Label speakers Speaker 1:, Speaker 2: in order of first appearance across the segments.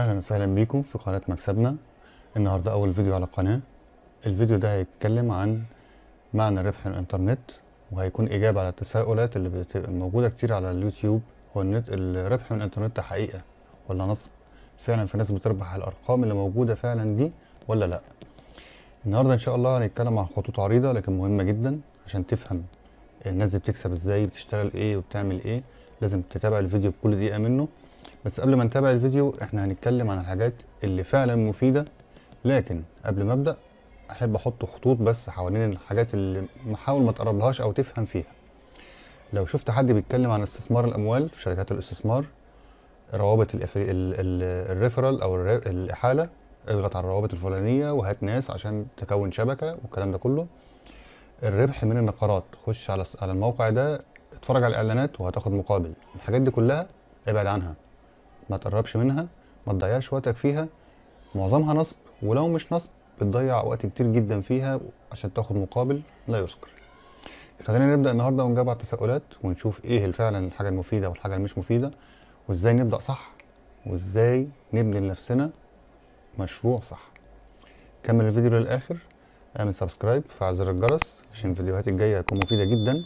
Speaker 1: اهلا وسهلا بيكم في قناة مكسبنا النهاردة اول فيديو على القناة الفيديو ده هيتكلم عن معنى ربح الانترنت وهيكون اجابة على التساؤلات اللي بتبقى موجودة كتير على اليوتيوب هو النت الربح من الانترنت حقيقة ولا نصب فعلا في ناس بتربح على الارقام اللي موجودة فعلا دي ولا لا النهاردة ان شاء الله هنتكلم عن خطوط عريضة لكن مهمة جدا عشان تفهم الناس دي بتكسب ازاي بتشتغل ايه وبتعمل ايه لازم تتابع الفيديو بكل دقيقة منه بس قبل ما نتابع الفيديو احنا هنتكلم عن الحاجات اللي فعلا مفيدة لكن قبل ما ابدأ احب احط خطوط بس حوالين الحاجات اللي محاول ما تقربلهاش او تفهم فيها لو شفت حد بيتكلم عن استثمار الاموال في شركات الاستثمار روابط الريفرال او الاحاله اضغط على الروابط الفلانيه وهات ناس عشان تكون شبكه والكلام ده كله الربح من النقرات خش على على الموقع ده اتفرج على الاعلانات وهتاخد مقابل الحاجات دي كلها ابعد عنها ما تقربش منها ما تضيعش وقتك فيها معظمها نصب ولو مش نصب بتضيع وقت كتير جدا فيها عشان تاخد مقابل لا يذكر خلينا نبدا النهارده ونجاوب على التساؤلات ونشوف ايه فعلا الحاجه المفيده والحاجه المش مفيده وازاي نبدا صح وازاي نبني لنفسنا مشروع صح كمل الفيديو للاخر اعمل سبسكرايب فعل زر الجرس عشان الفيديوهات الجايه هتكون مفيده جدا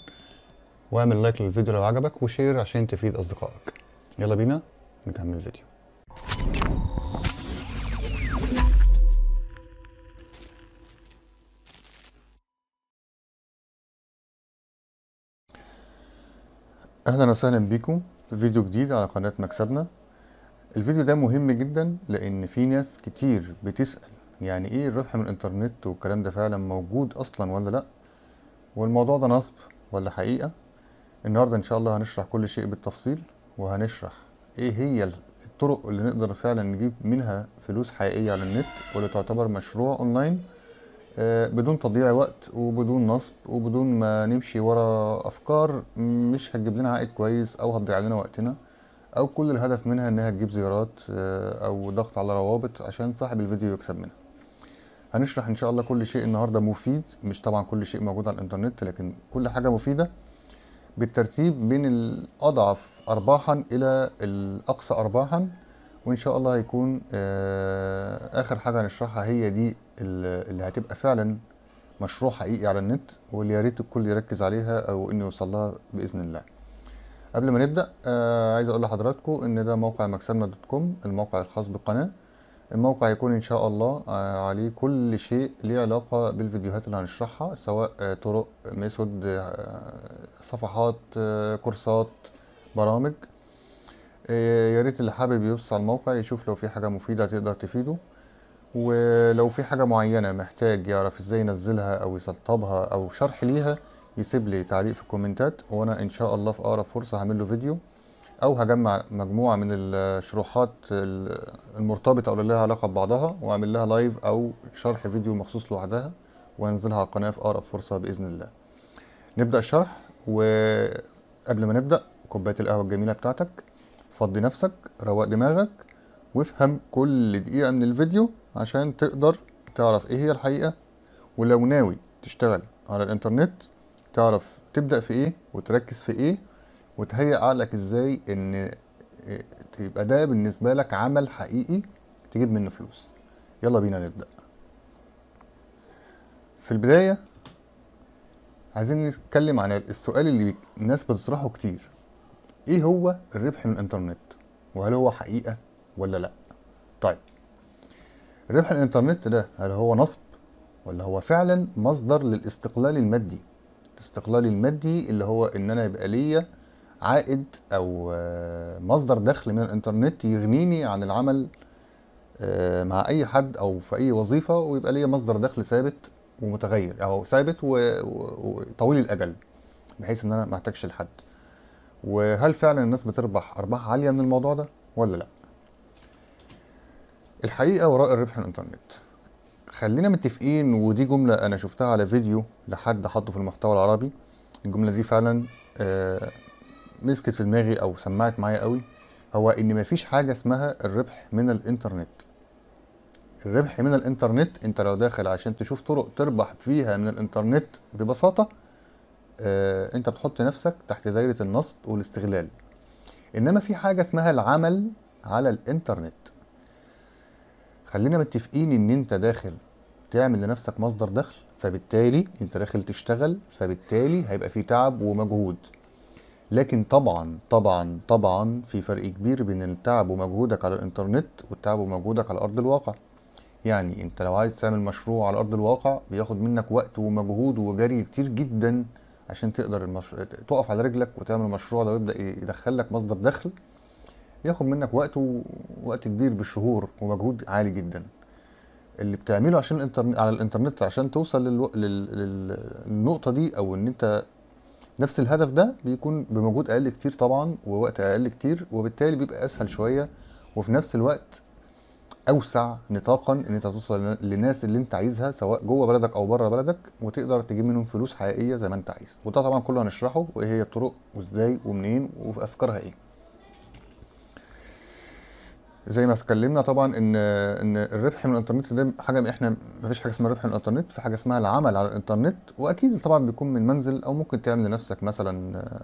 Speaker 1: واعمل لايك للفيديو لو عجبك وشير عشان تفيد اصدقائك يلا بينا نكمل الفيديو اهلا وسهلا بيكم في فيديو جديد على قناة مكسبنا الفيديو ده مهم جدا لان في ناس كتير بتسأل يعني ايه الربح من الانترنت والكلام ده فعلا موجود اصلا ولا لا والموضوع ده نصب ولا حقيقة النهاردة ان شاء الله هنشرح كل شيء بالتفصيل وهنشرح ايه هي الطرق اللي نقدر فعلا نجيب منها فلوس حقيقيه على النت واللي تعتبر مشروع اونلاين آه، بدون تضييع وقت وبدون نصب وبدون ما نمشي ورا افكار مش هتجيب لنا عائد كويس او هتضيع لنا وقتنا او كل الهدف منها انها تجيب زيارات آه، او ضغط على روابط عشان صاحب الفيديو يكسب منها هنشرح ان شاء الله كل شيء النهارده مفيد مش طبعا كل شيء موجود على الانترنت لكن كل حاجه مفيده بالترتيب من الأضعف أرباحا إلى الأقصى أرباحا وإن شاء الله هيكون آه، آخر حاجة هنشرحها هي دي اللي هتبقى فعلا مشروع حقيقي على النت واللي يا ريت الكل يركز عليها أو إنه يوصلها بإذن الله. قبل ما نبدأ آه عايز أقول لحضراتكم إن ده موقع مكسبنا دوت كوم الموقع الخاص بالقناة الموقع هيكون ان شاء الله آه، عليه كل شيء ليه علاقه بالفيديوهات اللي هنشرحها سواء آه، طرق ميثود آه، صفحات كورسات برامج يا ريت اللي حابب يبص على الموقع يشوف لو في حاجه مفيده تقدر تفيده ولو في حاجه معينه محتاج يعرف ازاي ينزلها او يسطبها او شرح ليها يسيب لي تعليق في الكومنتات وانا ان شاء الله في اقرب فرصه هعمل له فيديو او هجمع مجموعه من الشروحات المرتبطه او اللي لها علاقه ببعضها واعمل لها لايف او شرح فيديو مخصوص لوحدها وانزلها على القناه في اقرب فرصه باذن الله نبدا الشرح وقبل ما نبدا كوبايه القهوه الجميله بتاعتك فضي نفسك روق دماغك وافهم كل دقيقه من الفيديو عشان تقدر تعرف ايه هي الحقيقه ولو ناوي تشتغل على الانترنت تعرف تبدا في ايه وتركز في ايه وتهيئ عقلك ازاي ان إيه، تبقى ده بالنسبه لك عمل حقيقي تجيب منه فلوس يلا بينا نبدا في البدايه عايزين نتكلم عن السؤال اللي الناس بتطرحه كتير ايه هو الربح من الانترنت وهل هو حقيقه ولا لا طيب ربح الانترنت ده هل هو نصب ولا هو فعلا مصدر للاستقلال المادي الاستقلال المادي اللي هو ان انا يبقى ليا عائد او آه، مصدر دخل من الانترنت يغنيني عن العمل آه، مع اي حد او في اي وظيفه ويبقى ليا مصدر دخل ثابت ومتغير او ثابت وطويل الاجل بحيث ان انا ما احتاجش لحد وهل فعلا الناس بتربح ارباح عاليه من الموضوع ده ولا لا الحقيقه وراء الربح الانترنت خلينا متفقين ودي جمله انا شفتها على فيديو لحد حطه في المحتوى العربي الجمله دي فعلا آه، مسكت في دماغي او سمعت معايا قوي هو ان مفيش حاجه اسمها الربح من الانترنت الربح من الانترنت انت لو داخل عشان تشوف طرق تربح فيها من الانترنت ببساطه آه انت بتحط نفسك تحت دايره النصب والاستغلال انما في حاجه اسمها العمل على الانترنت خلينا متفقين ان انت داخل تعمل لنفسك مصدر دخل فبالتالي انت داخل تشتغل فبالتالي هيبقى في تعب ومجهود لكن طبعا طبعا طبعا في فرق كبير بين التعب ومجهودك على الانترنت والتعب ومجهودك على ارض الواقع يعني انت لو عايز تعمل مشروع على ارض الواقع بياخد منك وقت ومجهود وجري كتير جدا عشان تقدر المش... تقف على رجلك وتعمل المشروع ده ويبدا يدخل لك مصدر دخل ياخد منك وقت ووقت كبير بالشهور ومجهود عالي جدا اللي بتعمله عشان الانترنت على الانترنت عشان توصل للو... لل... للنقطه دي او ان انت نفس الهدف ده بيكون بمجهود اقل كتير طبعا ووقت اقل كتير وبالتالي بيبقى اسهل شويه وفي نفس الوقت اوسع نطاقا ان انت توصل للناس اللي انت عايزها سواء جوه بلدك او بره بلدك وتقدر تجيب منهم فلوس حقيقيه زي ما انت عايز وده طبعا كله هنشرحه وايه هي الطرق وازاي ومنين وافكارها ايه زي ما اتكلمنا طبعا ان ان الربح من الانترنت ده حاجه احنا ما فيش حاجه اسمها ربح من الانترنت في حاجه اسمها العمل على الانترنت واكيد طبعا بيكون من منزل او ممكن تعمل لنفسك مثلا آه،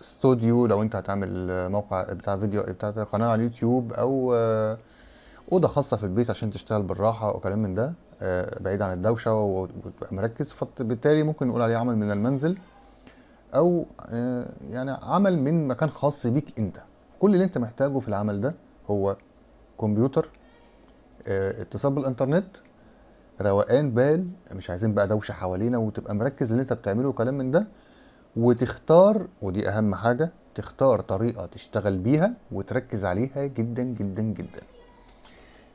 Speaker 1: استوديو لو انت هتعمل موقع بتاع فيديو بتاع قناه على اليوتيوب او آه، اوضه خاصه في البيت عشان تشتغل بالراحه وكلام من ده آه، بعيد عن الدوشه وتبقى مركز فبالتالي ممكن نقول عليه عمل من المنزل او يعني عمل من مكان خاص بيك انت كل اللي انت محتاجه في العمل ده هو كمبيوتر آه، اتصال بالانترنت روقان بال مش عايزين بقى دوشه حوالينا وتبقى مركز اللي انت بتعمله وكلام من ده وتختار ودي اهم حاجه تختار طريقه تشتغل بيها وتركز عليها جدا جدا جدا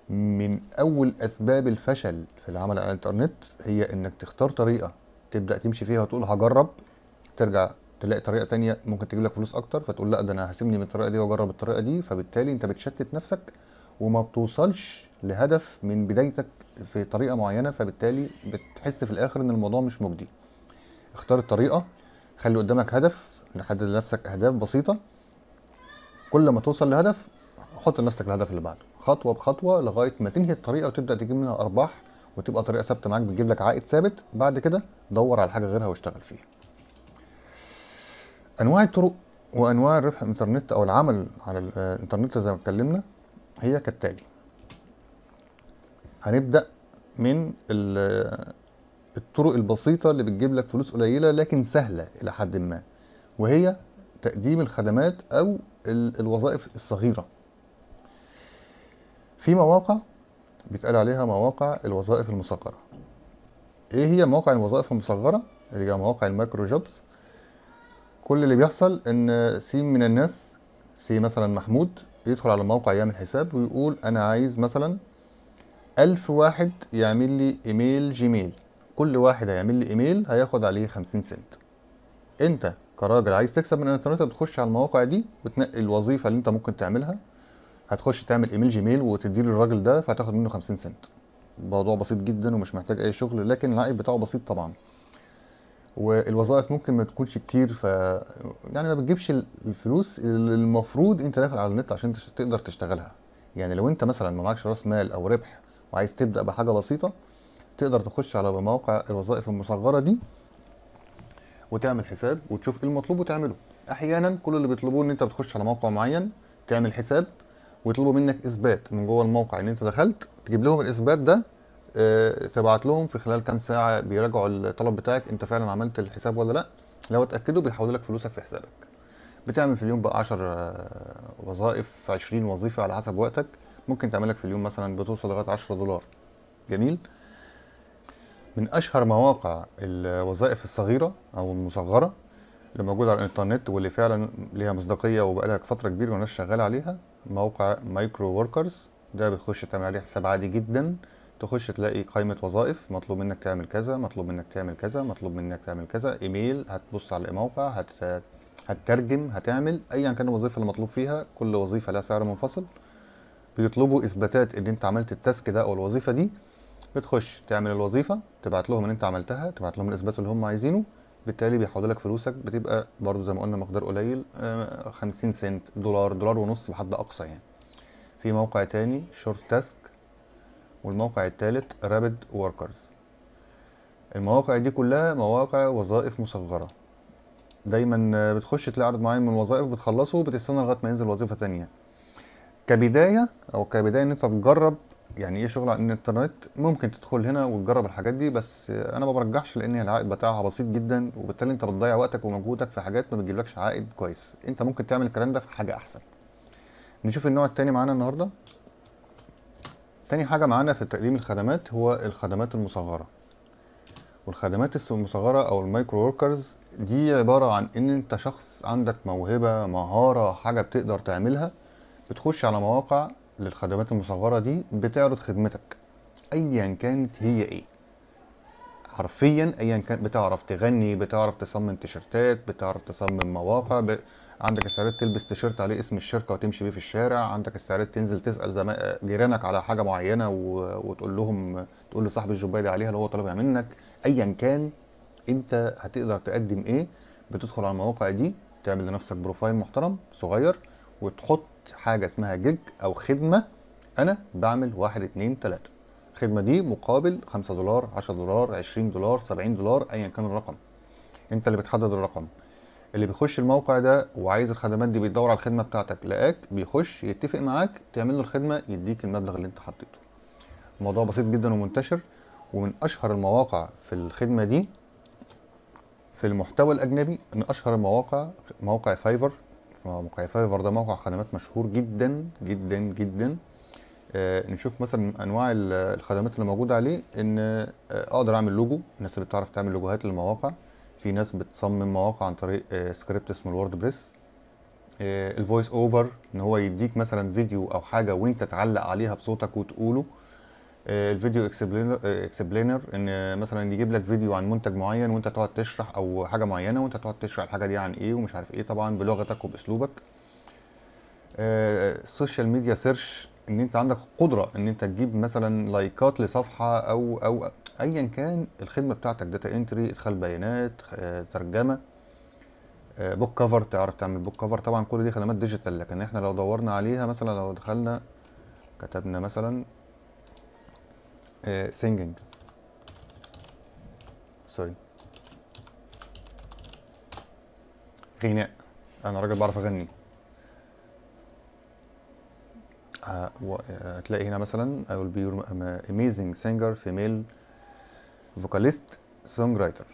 Speaker 1: من اول اسباب الفشل في العمل على الانترنت هي انك تختار طريقه تبدا تمشي فيها وتقول هجرب ترجع تلاقي طريقه تانية ممكن تجيب لك فلوس اكتر فتقول لا ده انا هسيبني من الطريقه دي واجرب الطريقه دي فبالتالي انت بتشتت نفسك وما بتوصلش لهدف من بدايتك في طريقه معينه فبالتالي بتحس في الاخر ان الموضوع مش مجدي اختار الطريقه خلي قدامك هدف حدد لنفسك اهداف بسيطه كل ما توصل لهدف حط لنفسك الهدف اللي بعده خطوه بخطوه لغايه ما تنهي الطريقه وتبدا تجيب منها ارباح وتبقى طريقه ثابته معاك بتجيب لك عائد ثابت بعد كده دور على حاجه غيرها واشتغل فيها انواع الطرق وانواع الربح الانترنت او العمل على الانترنت زي ما اتكلمنا هي كالتالي هنبدأ من الطرق البسيطة اللي بتجيب لك فلوس قليلة لكن سهلة إلى حد ما وهي تقديم الخدمات أو الوظائف الصغيرة في مواقع بيتقال عليها مواقع الوظائف المصغرة إيه هي مواقع الوظائف المصغرة اللي هي مواقع المايكرو جوبز كل اللي بيحصل إن سي من الناس سي مثلا محمود يدخل على الموقع يعمل حساب ويقول انا عايز مثلا ألف واحد يعمل لي ايميل جيميل كل واحد هيعمل لي ايميل هياخد عليه خمسين سنت انت كراجل عايز تكسب من الانترنت بتخش على المواقع دي وتنقي الوظيفه اللي انت ممكن تعملها هتخش تعمل ايميل جيميل وتديه للراجل ده فهتاخد منه 50 سنت الموضوع بسيط جدا ومش محتاج اي شغل لكن العائد بتاعه بسيط طبعا والوظائف ممكن ما تكونش كتير ف يعني ما بتجيبش الفلوس اللي المفروض انت داخل على النت عشان تقدر تشتغلها يعني لو انت مثلا ما معكش راس مال او ربح وعايز تبدا بحاجه بسيطه تقدر تخش على مواقع الوظائف المصغره دي وتعمل حساب وتشوف ايه المطلوب وتعمله احيانا كل اللي بيطلبوه ان انت بتخش على موقع معين تعمل حساب ويطلبوا منك اثبات من جوه الموقع ان انت دخلت تجيب لهم الاثبات ده آه، تبعت لهم في خلال كام ساعه بيراجعوا الطلب بتاعك انت فعلا عملت الحساب ولا لا لو اتاكدوا بيحولوا لك فلوسك في حسابك بتعمل في اليوم بقى 10 آه، وظائف 20 وظيفه على حسب وقتك ممكن تعمل لك في اليوم مثلا بتوصل لغايه 10 دولار جميل من اشهر مواقع الوظائف الصغيره او المصغره اللي موجوده على الانترنت واللي فعلا ليها مصداقيه وبقالها فتره كبيره والناس شغاله عليها موقع مايكرو وركرز ده بتخش تعمل عليه حساب عادي جدا تخش تلاقي قائمة وظائف مطلوب منك تعمل كذا مطلوب منك تعمل كذا مطلوب منك تعمل كذا ايميل هتبص على موقع هت هتترجم هتعمل ايا كان الوظيفة اللي مطلوب فيها كل وظيفة لها سعر منفصل بيطلبوا اثباتات ان انت عملت التاسك ده او الوظيفة دي بتخش تعمل الوظيفة تبعت لهم ان انت عملتها تبعت لهم الاثبات اللي هم عايزينه بالتالي بيحولوا لك فلوسك بتبقى برضه زي ما قلنا مقدار قليل 50 آه، سنت دولار دولار ونص بحد اقصى يعني في موقع تاني شورت تاسك والموقع الثالث رابد وركرز المواقع دي كلها مواقع وظائف مصغره دايما بتخش تلاقي عرض معين من الوظائف بتخلصه وبتستنى لغايه ما ينزل وظيفه تانية كبدايه او كبدايه ان انت تجرب يعني ايه شغل على الانترنت ممكن تدخل هنا وتجرب الحاجات دي بس انا ما برجحش لان العائد بتاعها بسيط جدا وبالتالي انت بتضيع وقتك ومجهودك في حاجات ما بتجيبلكش عائد كويس انت ممكن تعمل الكلام ده في حاجه احسن نشوف النوع التاني معانا النهارده تاني حاجة معانا في تقديم الخدمات هو الخدمات المصغرة والخدمات المصغرة أو المايكرو وركرز دي عبارة عن إن أنت شخص عندك موهبة مهارة حاجة بتقدر تعملها بتخش على مواقع للخدمات المصغرة دي بتعرض خدمتك أيا كانت هي إيه حرفيا أيا كانت بتعرف تغني بتعرف تصمم تيشرتات بتعرف تصمم مواقع ب... عندك استعداد تلبس تيشيرت عليه اسم الشركه وتمشي بيه في الشارع عندك استعداد تنزل تسال جيرانك على حاجه معينه و... وتقول لهم تقول لصاحب الجوبايه دي عليها اللي هو طلبها منك ايا كان انت هتقدر تقدم ايه بتدخل على المواقع دي تعمل لنفسك بروفايل محترم صغير وتحط حاجه اسمها جيج او خدمه انا بعمل واحد اتنين تلاته الخدمه دي مقابل 5 دولار 10 دولار 20 دولار 70 دولار ايا كان الرقم انت اللي بتحدد الرقم اللي بيخش الموقع ده وعايز الخدمات دي بيدور على الخدمه بتاعتك لقاك بيخش يتفق معاك تعمل له الخدمه يديك المبلغ اللي انت حطيته الموضوع بسيط جدا ومنتشر ومن اشهر المواقع في الخدمه دي في المحتوى الاجنبي من اشهر المواقع موقع فايفر موقع فايفر ده موقع خدمات مشهور جدا جدا جدا آه نشوف مثلا انواع الخدمات اللي موجوده عليه ان آه اقدر اعمل لوجو الناس اللي بتعرف تعمل لوجوهات للمواقع في ناس بتصمم مواقع عن طريق سكريبت آه، اسمه بريس الفويس اوفر ان هو يديك مثلا فيديو او حاجه وانت تعلق عليها بصوتك وتقوله آه، الفيديو اكسبلينر آه، ان مثلا يجيب لك فيديو عن منتج معين وانت تقعد تشرح او حاجه معينه وانت تقعد تشرح الحاجه دي عن ايه ومش عارف ايه طبعا بلغتك وباسلوبك السوشيال ميديا سيرش ان انت عندك قدره ان انت تجيب مثلا لايكات لصفحه او او ايا كان الخدمه بتاعتك داتا انتري ادخال بيانات ترجمه بوك آه، كفر تعرف تعمل بوك كفر طبعا كل دي خدمات ديجيتال لكن احنا لو دورنا عليها مثلا لو دخلنا كتبنا مثلا سينجينج آه، سوري غناء انا راجل بعرف اغني هتلاقي آه، هنا مثلا I will be amazing singer female فوكاليست سونج رايتر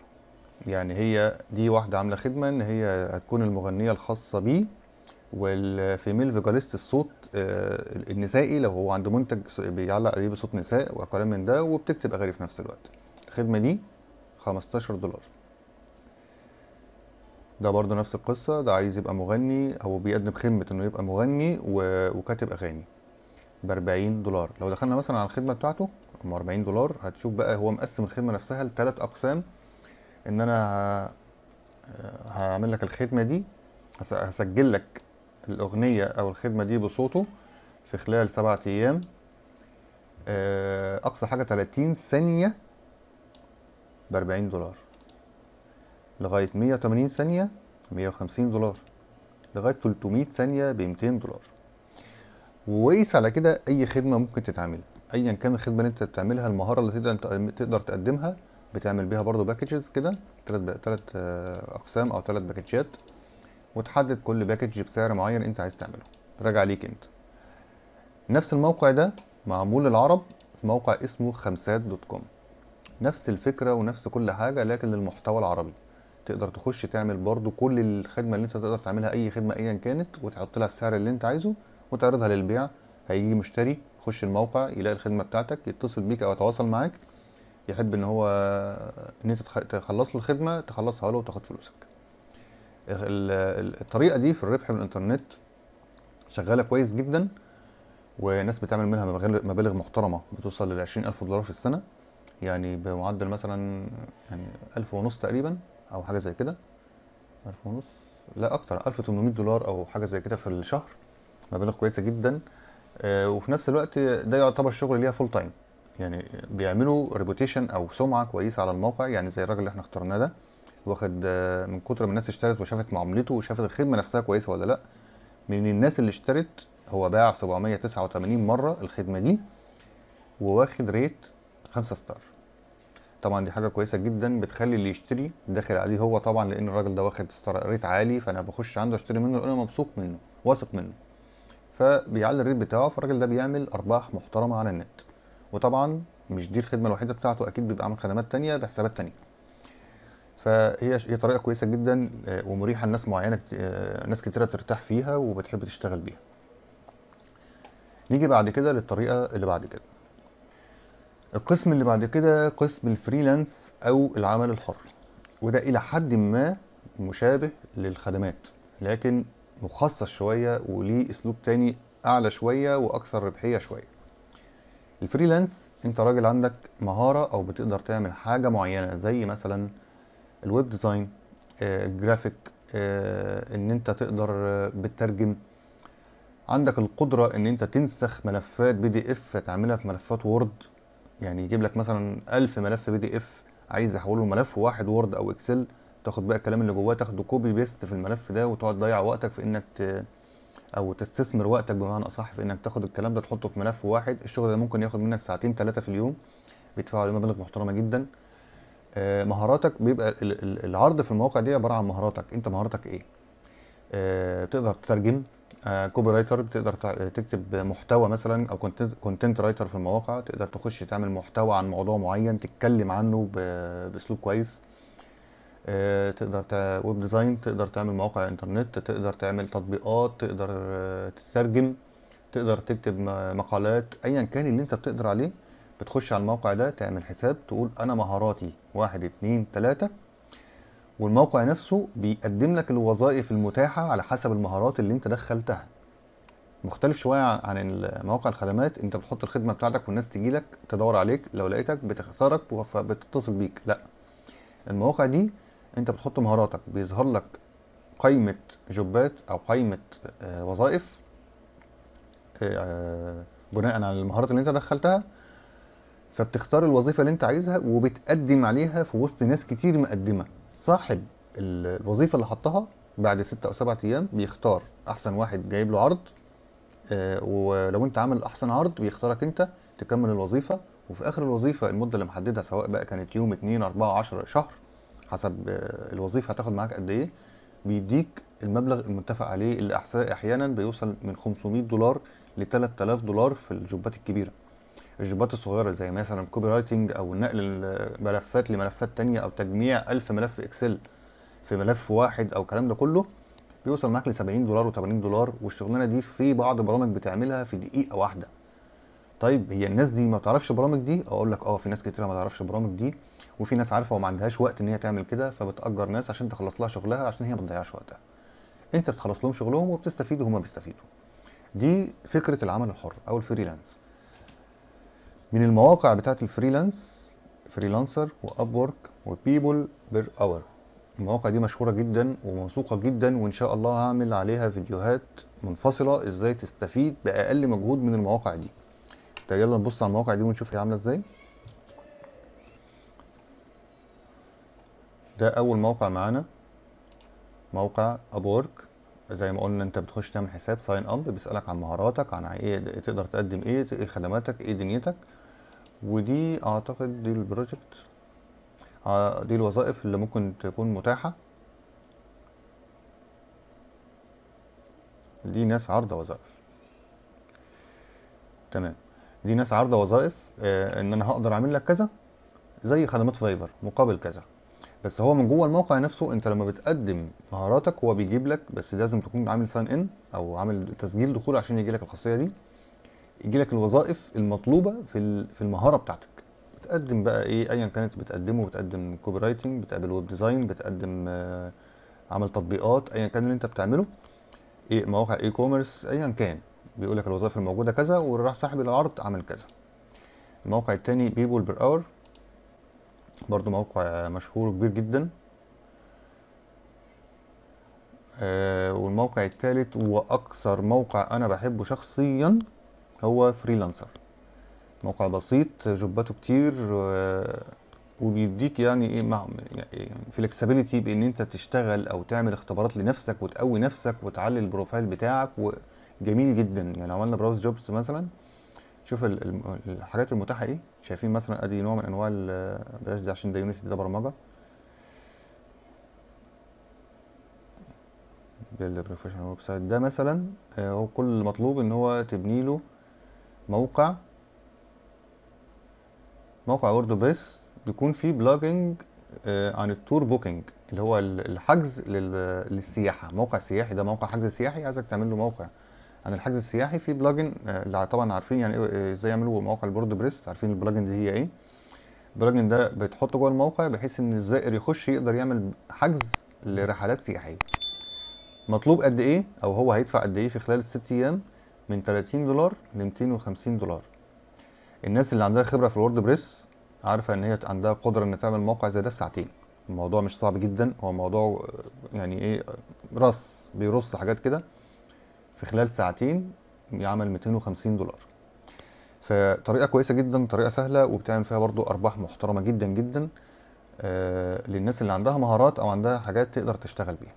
Speaker 1: يعني هي دي واحده عامله خدمه ان هي هتكون المغنيه الخاصه بيه والفيميل فوكاليست الصوت آه، النسائي لو هو عنده منتج بيعلق عليه بصوت نساء وكلام من ده وبتكتب اغاني في نفس الوقت الخدمه دي 15 دولار ده برضه نفس القصه ده عايز يبقى مغني او بيقدم خدمه انه يبقى مغني وكاتب اغاني ب 40 دولار لو دخلنا مثلا على الخدمه بتاعته ب 40 دولار هتشوف بقى هو مقسم الخدمه نفسها لثلاث اقسام ان انا آه، هعمل لك الخدمه دي هسجل لك الاغنيه او الخدمه دي بصوته في خلال سبعة ايام آه، اقصى حاجه 30 ثانيه ب 40 دولار لغايه 180 ثانيه 150 دولار لغايه 300 ثانيه ب 200 دولار وقيس على كده اي خدمه ممكن تتعمل ايا كان الخدمه اللي انت بتعملها المهاره اللي تقدر تقدر تقدمها بتعمل بيها برضو باكجز كده ثلاث ثلاث آه، اقسام او ثلاث باكجات وتحدد كل باكج بسعر معين انت عايز تعمله راجع ليك انت نفس الموقع ده معمول للعرب في موقع اسمه خمسات دوت كوم نفس الفكره ونفس كل حاجه لكن للمحتوى العربي تقدر تخش تعمل برضو كل الخدمه اللي انت تقدر تعملها اي خدمه ايا كانت وتحط لها السعر اللي انت عايزه وتعرضها للبيع هيجي مشتري يخش الموقع يلاقي الخدمه بتاعتك يتصل بيك او يتواصل معاك يحب ان هو ان انت تخلص له الخدمه تخلصها له وتاخد فلوسك الطريقه دي في الربح من الانترنت شغاله كويس جدا وناس بتعمل منها مبالغ محترمه بتوصل ل ألف دولار في السنه يعني بمعدل مثلا يعني ألف ونص تقريبا او حاجه زي كده ألف ونص لا اكتر 1800 دولار او حاجه زي كده في الشهر مبالغ كويسه جدا آه، وفي نفس الوقت ده يعتبر شغل ليها فول تايم يعني بيعملوا ريبوتيشن او سمعه كويسه على الموقع يعني زي الراجل اللي احنا اخترناه ده واخد آه، من كتر ما الناس اشترت وشافت معاملته وشافت الخدمه نفسها كويسه ولا لا من الناس اللي اشترت هو باع 789 مره الخدمه دي وواخد ريت 5 ستار طبعا دي حاجه كويسه جدا بتخلي اللي يشتري داخل عليه هو طبعا لان الراجل ده واخد ريت عالي فانا بخش عنده اشتري منه انا مبسوط منه واثق منه فبيعلي الريت بتاعه فالراجل ده بيعمل ارباح محترمه على النت وطبعا مش دي الخدمه الوحيده بتاعته اكيد بيبقى عامل خدمات تانية بحسابات تانية فهي هي طريقه كويسه جدا آه، ومريحه لناس معينه آه، ناس كتيره بترتاح فيها وبتحب تشتغل بيها نيجي بعد كده للطريقه اللي بعد كده القسم اللي بعد كده قسم الفريلانس او العمل الحر وده الى حد ما مشابه للخدمات لكن مخصص شويه وليه اسلوب تاني اعلى شويه واكثر ربحيه شويه الفريلانس انت راجل عندك مهاره او بتقدر تعمل حاجه معينه زي مثلا الويب ديزاين آه، الجرافيك آه، ان انت تقدر آه، بتترجم عندك القدرة ان انت تنسخ ملفات بي دي اف تعملها في ملفات وورد يعني يجيب لك مثلا ألف ملف بي دي اف عايز احوله لملف واحد وورد او اكسل تاخد بقى الكلام اللي جواه تاخده كوبي بيست في الملف ده وتقعد تضيع وقتك في انك ت... او تستثمر وقتك بمعنى اصح في انك تاخد الكلام ده تحطه في ملف واحد الشغل ده ممكن ياخد منك ساعتين ثلاثه في اليوم بيدفعوا عليه مبالغ محترمه جدا آه، مهاراتك بيبقى العرض في المواقع دي عباره عن مهاراتك انت مهاراتك ايه آه، تقدر آه، بتقدر تترجم كوبي رايتر بتقدر تكتب محتوى مثلا او كونتنت رايتر في المواقع تقدر تخش تعمل محتوى عن موضوع معين تتكلم عنه باسلوب كويس آه، تقدر ويب ديزاين تقدر تعمل مواقع انترنت تقدر تعمل تطبيقات تقدر آه، تترجم تقدر تكتب مقالات ايا كان اللي انت بتقدر عليه بتخش على الموقع ده تعمل حساب تقول انا مهاراتي واحد اتنين تلاتة والموقع نفسه بيقدم لك الوظائف المتاحة على حسب المهارات اللي انت دخلتها مختلف شوية عن مواقع الخدمات انت بتحط الخدمة بتاعتك والناس تجيلك تدور عليك لو لقيتك بتختارك فبتتصل بيك لا المواقع دي انت بتحط مهاراتك بيظهر لك قائمه جوبات او قائمه آه، وظائف آه، بناء على المهارات اللي انت دخلتها فبتختار الوظيفه اللي انت عايزها وبتقدم عليها في وسط ناس كتير مقدمه صاحب الوظيفه اللي حطها بعد ستة او سبعة ايام بيختار احسن واحد جايب له عرض آه، ولو انت عامل احسن عرض بيختارك انت تكمل الوظيفه وفي اخر الوظيفه المده اللي محددها سواء بقى كانت يوم اتنين اربعة عشر شهر حسب آه، الوظيفه هتاخد معاك قد ايه بيديك المبلغ المتفق عليه اللي احيانا بيوصل من 500 دولار ل 3000 دولار في الجوبات الكبيره الجوبات الصغيره زي مثلا كوبي رايتنج او نقل الملفات لملفات تانية او تجميع 1000 ملف اكسل في ملف واحد او الكلام ده كله بيوصل معاك ل 70 دولار و80 دولار والشغلانه دي في بعض برامج بتعملها في دقيقه واحده طيب هي الناس دي ما تعرفش برامج دي اقول لك اه في ناس كتير ما تعرفش برامج دي وفي ناس عارفه وما عندهاش وقت ان هي تعمل كده فبتاجر ناس عشان تخلص لها شغلها عشان هي ما تضيعش وقتها انت بتخلص لهم شغلهم وبتستفيد وهما بيستفيدوا دي فكره العمل الحر او الفريلانس من المواقع بتاعت الفريلانس فريلانسر واب وبيبل بير اور المواقع دي مشهوره جدا وموثوقه جدا وان شاء الله هعمل عليها فيديوهات منفصله ازاي تستفيد باقل مجهود من المواقع دي طيب يلا نبص على المواقع دي ونشوف هي عامله ازاي ده اول موقع معانا موقع ابورك زي ما قلنا انت بتخش تعمل حساب ساين اب بيسالك عن مهاراتك عن ايه تقدر تقدم ايه, إيه خدماتك ايه دنيتك ودي اعتقد دي البروجكت آه، دي الوظائف اللي ممكن تكون متاحه دي ناس عارضه وظائف تمام دي ناس عارضه وظائف آه ان انا هقدر اعمل لك كذا زي خدمات فايبر مقابل كذا بس هو من جوه الموقع نفسه انت لما بتقدم مهاراتك هو بيجيب لك بس لازم تكون عامل ساين ان او عامل تسجيل دخول عشان يجي لك الخاصيه دي يجي لك الوظائف المطلوبه في في المهاره بتاعتك بتقدم بقى ايه ايا كانت بتقدمه بتقدم كوبي رايتنج بتقابل ويب ديزاين بتقدم آه، عمل تطبيقات ايا كان اللي انت بتعمله ايه مواقع اي كوميرس ايا كان بيقول لك الوظائف الموجوده كذا وراح صاحب العرض عمل كذا الموقع الثاني بيبول بير اور برضو موقع مشهور وكبير جدا آه والموقع الثالث واكثر موقع انا بحبه شخصيا هو فريلانسر موقع بسيط جوباته كتير آه وبيديك يعني ايه مع يعني فلكسبيليتي بان انت تشتغل او تعمل اختبارات لنفسك وتقوي نفسك وتعلي البروفايل بتاعك وجميل جدا يعني عملنا براوز جوبز مثلا شوف الحاجات المتاحه ايه شايفين مثلا ادي نوع من انواع بلاش دي عشان ده يونيتي ده برمجه للبروفيشنال ويب سايت ده مثلا آه، هو كل المطلوب ان هو تبني له موقع موقع ووردبريس بيكون فيه بلوجنج آه، عن التور بوكينج اللي هو الحجز للسياحه موقع سياحي ده موقع حجز سياحي عايزك تعمل له موقع عن الحجز السياحي في بلجن آه، اللي طبعا عارفين يعني إيه، إيه، ازاي يعملوا مواقع البورد بريس عارفين البلجن دي هي ايه البلجن ده بيتحط جوه الموقع بحيث ان الزائر يخش يقدر يعمل حجز لرحلات سياحيه مطلوب قد ايه او هو هيدفع قد ايه في خلال الست ايام من 30 دولار ل 250 دولار الناس اللي عندها خبره في الورد بريس عارفه ان هي عندها قدره ان تعمل موقع زي ده في ساعتين الموضوع مش صعب جدا هو موضوع آه، يعني ايه رص بيرص حاجات كده في خلال ساعتين يعمل 250 دولار فطريقه كويسه جدا طريقه سهله وبتعمل فيها برضو ارباح محترمه جدا جدا آه للناس اللي عندها مهارات او عندها حاجات تقدر تشتغل بيها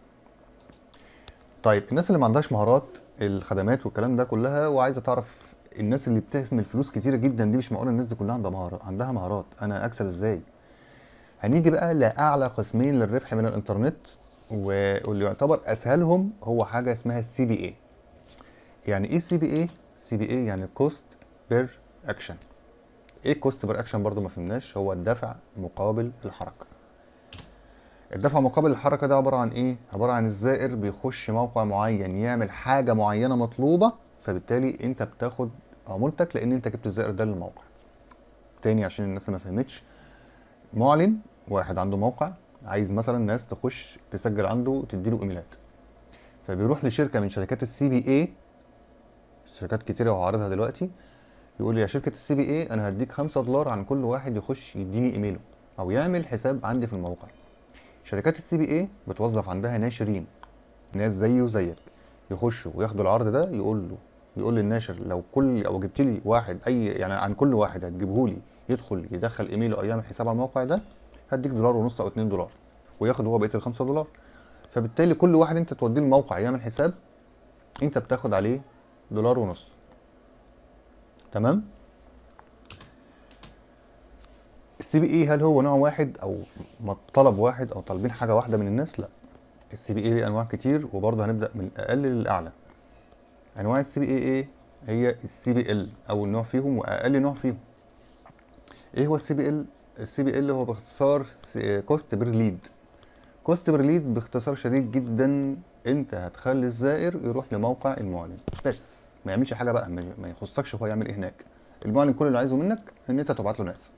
Speaker 1: طيب الناس اللي ما عندهاش مهارات الخدمات والكلام ده كلها وعايزه تعرف الناس اللي بتعمل فلوس كتيره جدا دي مش معقوله الناس دي كلها عندها مهارات عندها مهارات انا اكسب ازاي هنيجي بقى لاعلى قسمين للربح من الانترنت واللي يعتبر اسهلهم هو حاجه اسمها السي بي اي يعني ايه سي بي اي سي بي اي يعني كوست بير اكشن ايه كوست بير اكشن برضو ما فهمناش هو الدفع مقابل الحركه الدفع مقابل الحركه ده عباره عن ايه عباره عن الزائر بيخش موقع معين يعمل حاجه معينه مطلوبه فبالتالي انت بتاخد عمولتك لان انت جبت الزائر ده للموقع تاني عشان الناس اللي ما فهمتش معلن واحد عنده موقع عايز مثلا ناس تخش تسجل عنده وتدي له ايميلات فبيروح لشركه من شركات السي بي اي شركات كتيره وهعرضها دلوقتي يقول لي يا شركه السي بي اي انا هديك 5 دولار عن كل واحد يخش يديني ايميله او يعمل حساب عندي في الموقع شركات السي بي اي بتوظف عندها ناشرين ناس زيي وزيك يخشوا وياخدوا العرض ده يقول له يقول للناشر لو كل او جبت لي واحد اي يعني عن كل واحد هتجيبه لي يدخل يدخل ايميله او يعمل حساب على الموقع ده هديك دولار ونص او 2 دولار وياخد هو بقيه ال 5 دولار فبالتالي كل واحد انت توديه الموقع يعمل حساب انت بتاخد عليه دولار ونص تمام السي بي اي هل هو نوع واحد او طلب واحد او طالبين حاجه واحده من الناس لا السي بي اي ليه انواع كتير وبرضه هنبدا من الاقل للاعلى انواع السي بي اي ايه هي السي بي ال اول نوع فيهم واقل نوع فيهم ايه هو السي بي ال السي بي ال هو باختصار كوست بير ليد كوست ليد باختصار شديد جدا انت هتخلي الزائر يروح لموقع المعلن بس ما يعملش حاجه بقى ما يخصكش هو يعمل ايه هناك المعلن كل اللي عايزه منك ان انت تبعت له ناس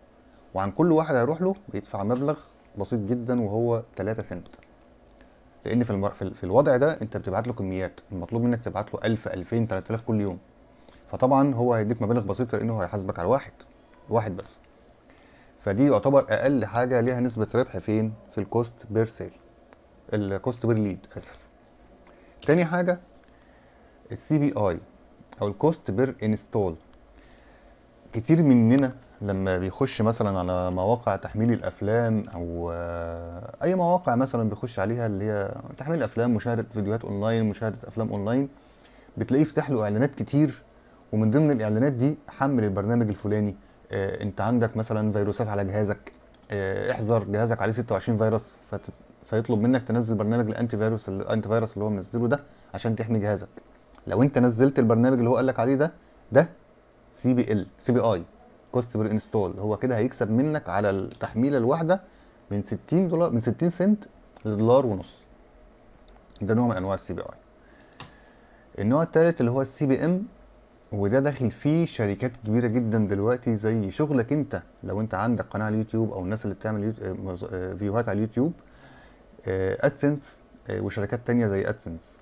Speaker 1: وعن كل واحد هيروح له بيدفع مبلغ بسيط جدا وهو 3 سنت لان في المر... في الوضع ده انت بتبعت له كميات المطلوب منك تبعت له 1000 2000 3000 كل يوم فطبعا هو هيديك مبالغ بسيطه لانه هيحاسبك على واحد واحد بس فدي يعتبر اقل حاجه ليها نسبه ربح فين في الكوست بير سيل الكوست بير ليد اسف تاني حاجه السي بي اي او الكوست بير انستول كتير مننا لما بيخش مثلا على مواقع تحميل الافلام او آه، اي مواقع مثلا بيخش عليها اللي هي تحميل الافلام مشاهده فيديوهات اونلاين مشاهده افلام اونلاين بتلاقيه فتح له اعلانات كتير ومن ضمن الاعلانات دي حمل البرنامج الفلاني آه، انت عندك مثلا فيروسات على جهازك آه، احذر جهازك عليه 26 فيروس فت... فيطلب منك تنزل برنامج الانتي فيروس الانتي فيروس اللي هو منزله ده عشان تحمي جهازك لو انت نزلت البرنامج اللي هو قال لك عليه ده ده سي بي ال سي بي اي كوست بير انستول هو كده هيكسب منك على التحميله الواحده من 60 دولار من 60 سنت لدولار ونص ده نوع من انواع السي بي اي النوع الثالث اللي هو السي بي ام وده داخل فيه شركات كبيره جدا دلوقتي زي شغلك انت لو انت عندك قناه على اليوتيوب او الناس اللي بتعمل آه، آه، فيوهات على اليوتيوب ادسنس آه، وشركات تانية زي ادسنس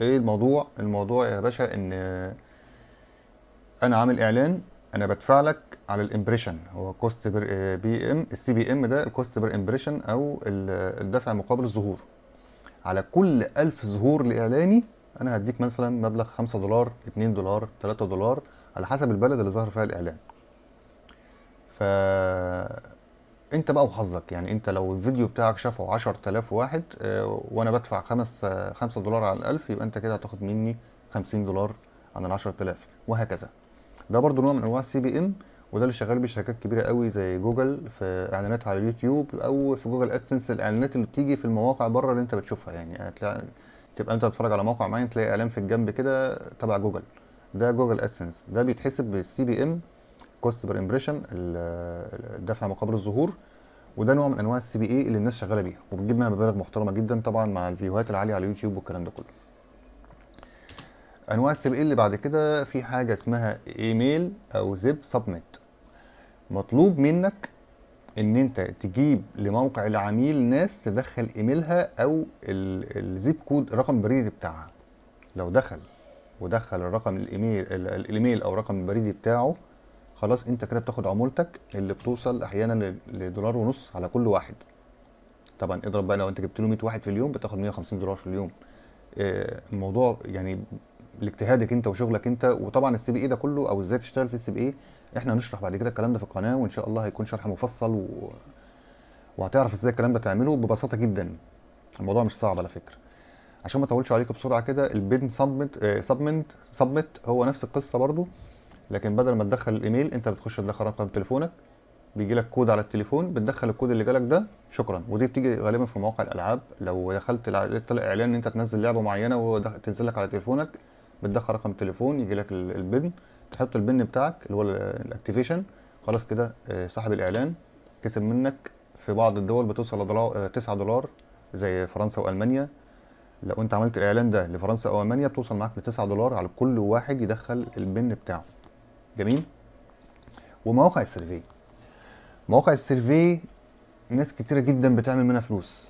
Speaker 1: ايه الموضوع الموضوع يا باشا ان انا عامل اعلان انا بدفع لك على الامبريشن هو كوست بر بي ام السي بي ام ده الكوست بر امبريشن او الدفع مقابل الظهور على كل ألف ظهور لاعلاني انا هديك مثلا مبلغ 5 دولار 2 دولار 3 دولار على حسب البلد اللي ظهر فيها الاعلان ف انت بقى وحظك يعني انت لو الفيديو بتاعك شافه 10000 واحد آه، وانا بدفع 5 5 دولار على ال1000 يبقى انت كده هتاخد مني 50 دولار عن ال 10000 وهكذا ده برضو نوع من انواع السي بي ام وده اللي شغال بيه شركات كبيره قوي زي جوجل في اعلاناتها على اليوتيوب او في جوجل ادسنس الاعلانات اللي بتيجي في المواقع بره اللي انت بتشوفها يعني هتلاقي تبقى انت بتتفرج على موقع معين تلاقي اعلان في الجنب كده تبع جوجل ده جوجل ادسنس ده بيتحسب بالسي بي ام كوست بير امبريشن الدفع مقابل الظهور وده نوع من انواع السي بي اي اللي الناس شغاله بيها وبتجيب منها مبالغ محترمه جدا طبعا مع الفيوهات العاليه على اليوتيوب والكلام ده كله انواع السي بي اي اللي بعد كده في حاجه اسمها ايميل او زب سبميت مطلوب منك ان انت تجيب لموقع العميل ناس تدخل ايميلها او الزيب كود رقم البريدي بتاعها لو دخل ودخل الرقم الايميل الايميل او رقم البريدي بتاعه خلاص انت كده بتاخد عمولتك اللي بتوصل احيانا لدولار ونص على كل واحد طبعا اضرب بقى لو انت جبت له 100 واحد في اليوم بتاخد 150 دولار في اليوم آه، الموضوع يعني لاجتهادك انت وشغلك انت وطبعا السي بي اي ده كله او ازاي تشتغل في السي بي اي احنا هنشرح بعد كده الكلام ده في القناه وان شاء الله هيكون شرح مفصل و... وهتعرف ازاي الكلام ده تعمله ببساطه جدا الموضوع مش صعب على فكره عشان ما اطولش عليكم بسرعه كده البين سبمت سبمت سبمت هو نفس القصه برضو لكن بدل ما تدخل الايميل انت بتخش تدخل رقم تليفونك بيجي لك كود على التليفون بتدخل الكود اللي جالك ده شكرا ودي بتيجي غالبا في مواقع الالعاب لو دخلت طلع اعلان ان انت تنزل لعبه معينه وتنزل لك على تليفونك بتدخل رقم تليفون يجي لك البن تحط البن بتاعك اللي هو الاكتيفيشن خلاص كده صاحب آه، الاعلان كسب منك في بعض الدول بتوصل ل 9 آه، دولار زي فرنسا والمانيا لو انت عملت الاعلان ده لفرنسا او المانيا بتوصل معاك ل 9 دولار على كل واحد يدخل البن بتاعه جميل ومواقع السيرفي مواقع السيرفي ناس كتيره جدا بتعمل منها فلوس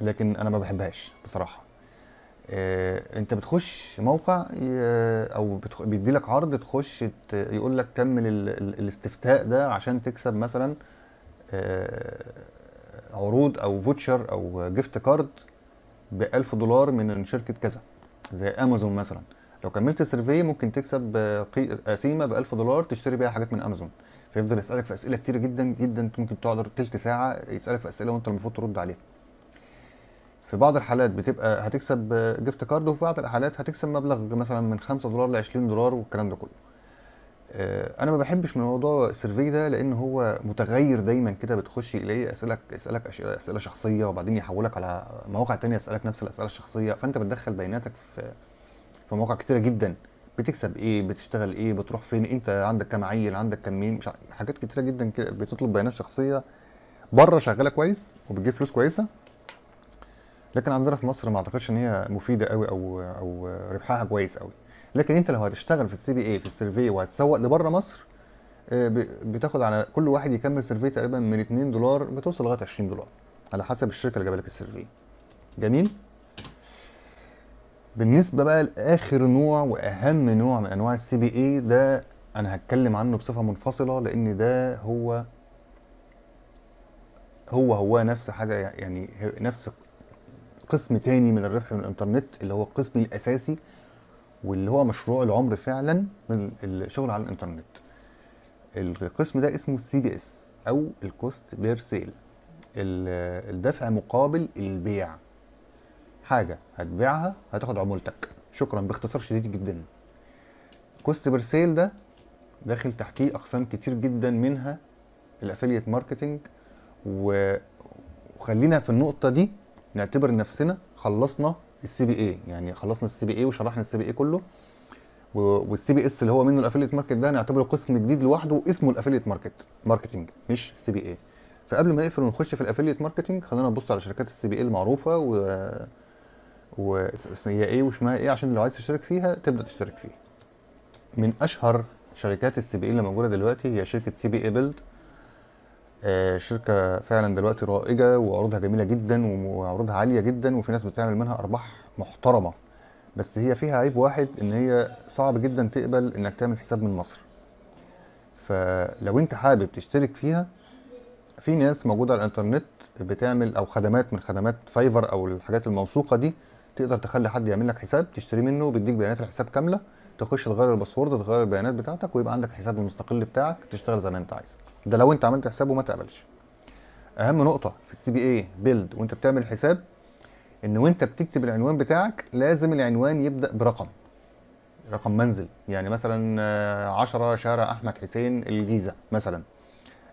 Speaker 1: لكن انا ما بحبهاش بصراحه آه، انت بتخش موقع آه، او بتخ... بيدي لك عرض تخش ت... يقول لك كمل ال... الاستفتاء ده عشان تكسب مثلا آه، عروض او فوتشر او جيفت كارد ب 1000 دولار من شركه كذا زي امازون مثلا لو كملت السيرفي ممكن تكسب قسيمه ب 1000 دولار تشتري بيها حاجات من امازون فيفضل يسالك في اسئله كتير جدا جدا ممكن تقعد تلت ساعه يسالك في اسئله وانت المفروض ترد عليها في بعض الحالات بتبقى هتكسب جيفت كارد وفي بعض الحالات هتكسب مبلغ مثلا من 5 دولار ل 20 دولار والكلام ده كله آه، انا ما بحبش من موضوع السيرفي ده لان هو متغير دايما كده بتخش اليه اسالك اسالك اسئله شخصيه وبعدين يحولك على مواقع تانية اسالك نفس الاسئله الشخصيه فانت بتدخل بياناتك في في مواقع كتيره جدا بتكسب ايه بتشتغل ايه بتروح فين انت عندك كام عيل عندك كام مين مش حاجات كتيره جدا كده بتطلب بيانات شخصيه بره شغاله كويس وبتجيب فلوس كويسه لكن عندنا في مصر ما اعتقدش ان هي مفيده قوي او او ربحها كويس قوي لكن انت لو هتشتغل في السي بي اي في السيرفي وهتسوق لبره مصر آه، بتاخد على كل واحد يكمل سيرفي تقريبا من 2 دولار بتوصل لغايه 20 دولار على حسب الشركه اللي لك السيرفي جميل بالنسبه بقى لاخر نوع واهم نوع من انواع السي بي اي ده انا هتكلم عنه بصفه منفصله لان ده هو هو هو نفس حاجه يعني نفس قسم تاني من الربح من الانترنت اللي هو القسم الاساسي واللي هو مشروع العمر فعلا من الشغل على الانترنت القسم ده اسمه سي بي اس او الكوست بير سيل الدفع مقابل البيع حاجه هتبيعها هتاخد عمولتك شكرا باختصار شديد جدا كوست بير سيل ده داخل تحتيه اقسام كتير جدا منها الافيليت ماركتنج وخلينا في النقطه دي نعتبر نفسنا خلصنا السي بي اي يعني خلصنا السي بي اي وشرحنا السي بي اي كله والسي بي اس اللي هو منه الافيليت ماركت ده نعتبره قسم جديد لوحده اسمه الافيليت ماركت ماركتنج مش سي بي اي فقبل ما نقفل ونخش في الافيليت ماركتنج خلينا نبص على شركات السي بي اي المعروفه و و هي ايه واسمها ايه عشان لو عايز تشترك فيها تبدا تشترك فيها من اشهر شركات السي بي اي اللي موجوده دلوقتي هي شركه سي بي اي بيلد آه، شركه فعلا دلوقتي رائجه وعروضها جميله جدا وعروضها عاليه جدا وفي ناس بتعمل منها ارباح محترمه بس هي فيها عيب واحد ان هي صعب جدا تقبل انك تعمل حساب من مصر فلو انت حابب تشترك فيها في ناس موجوده على الانترنت بتعمل او خدمات من خدمات فايفر او الحاجات الموثوقه دي تقدر تخلي حد يعمل لك حساب تشتري منه بيديك بيانات الحساب كامله تخش تغير الباسورد تغير البيانات بتاعتك ويبقى عندك حساب مستقل بتاعك تشتغل زي ما انت عايز ده لو انت عملت حسابه ما تقبلش اهم نقطه في السي بي اي بيلد وانت بتعمل الحساب ان وانت بتكتب العنوان بتاعك لازم العنوان يبدا برقم رقم منزل يعني مثلا 10 آه، شارع احمد حسين الجيزه مثلا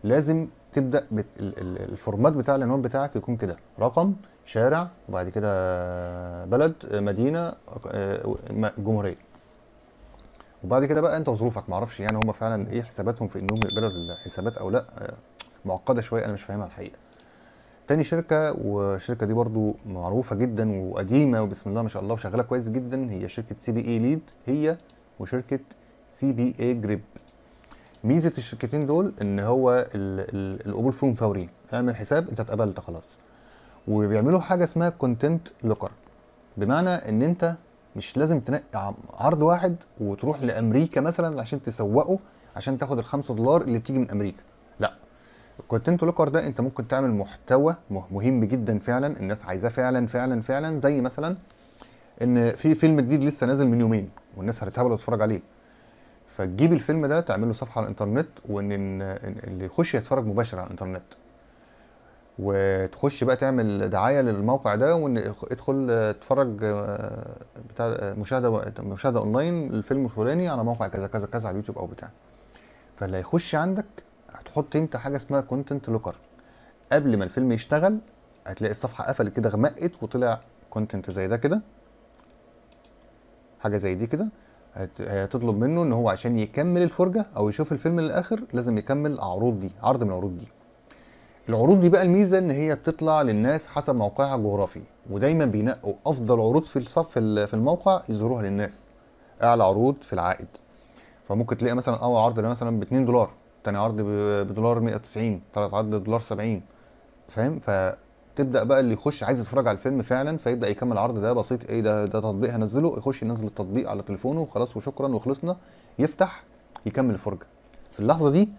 Speaker 1: لازم تبدا الفورمات بتاع العنوان بتاعك يكون كده رقم شارع وبعد كده آه، بلد آه، مدينه جمهوريه وبعد كده بقى انت وظروفك معرفش يعني هم فعلا ايه حساباتهم في انهم يقبلوا الحسابات او لا آه، معقده شويه انا مش فاهمها الحقيقه تاني شركة والشركة دي برضو معروفة جدا وقديمة وبسم الله ما شاء الله وشغالة كويس جدا هي شركة سي بي اي ليد هي وشركة سي بي اي جريب ميزة الشركتين دول ان هو القبول فيهم فوري اعمل حساب انت اتقبلت خلاص وبيعملوا حاجة اسمها كونتنت لوكر بمعنى ان انت مش لازم تنقي عرض واحد وتروح لامريكا مثلا عشان تسوقه عشان تاخد ال 5 دولار اللي بتيجي من امريكا لا الكونتنت لوكر ده انت ممكن تعمل محتوى مهم جدا فعلا الناس عايزاه فعلا فعلا فعلا زي مثلا ان في فيلم جديد لسه نازل من يومين والناس هتتهبل وتتفرج عليه فتجيب الفيلم ده تعمل له صفحه على الانترنت وان اللي يخش يتفرج مباشره على الانترنت وتخش بقى تعمل دعايه للموقع ده وان ادخل آه، اتفرج آه، بتاع آه، مشاهده مشاهده اونلاين للفيلم الفلاني على موقع كذا كذا كذا على اليوتيوب او بتاع فاللي هيخش عندك هتحط انت حاجه اسمها كونتنت لوكر قبل ما الفيلم يشتغل هتلاقي الصفحه قفلت كده غمقت وطلع كونتنت زي ده كده حاجه زي دي كده هتطلب منه ان هو عشان يكمل الفرجه او يشوف الفيلم للاخر لازم يكمل العروض دي عرض من العروض دي العروض دي بقى الميزه ان هي بتطلع للناس حسب موقعها الجغرافي ودايما بينقوا افضل عروض في الصف في الموقع يظهروها للناس اعلى عروض في العائد فممكن تلاقي مثلا اول عرض مثلا ب 2 دولار تاني عرض بدولار 190 تالت عرض بدولار 70 فاهم فتبدا بقى اللي يخش عايز يتفرج على الفيلم فعلا فيبدا يكمل العرض ده بسيط ايه ده ده تطبيق هنزله يخش ينزل التطبيق على تليفونه وخلاص وشكرا وخلصنا يفتح يكمل الفرجه في اللحظه دي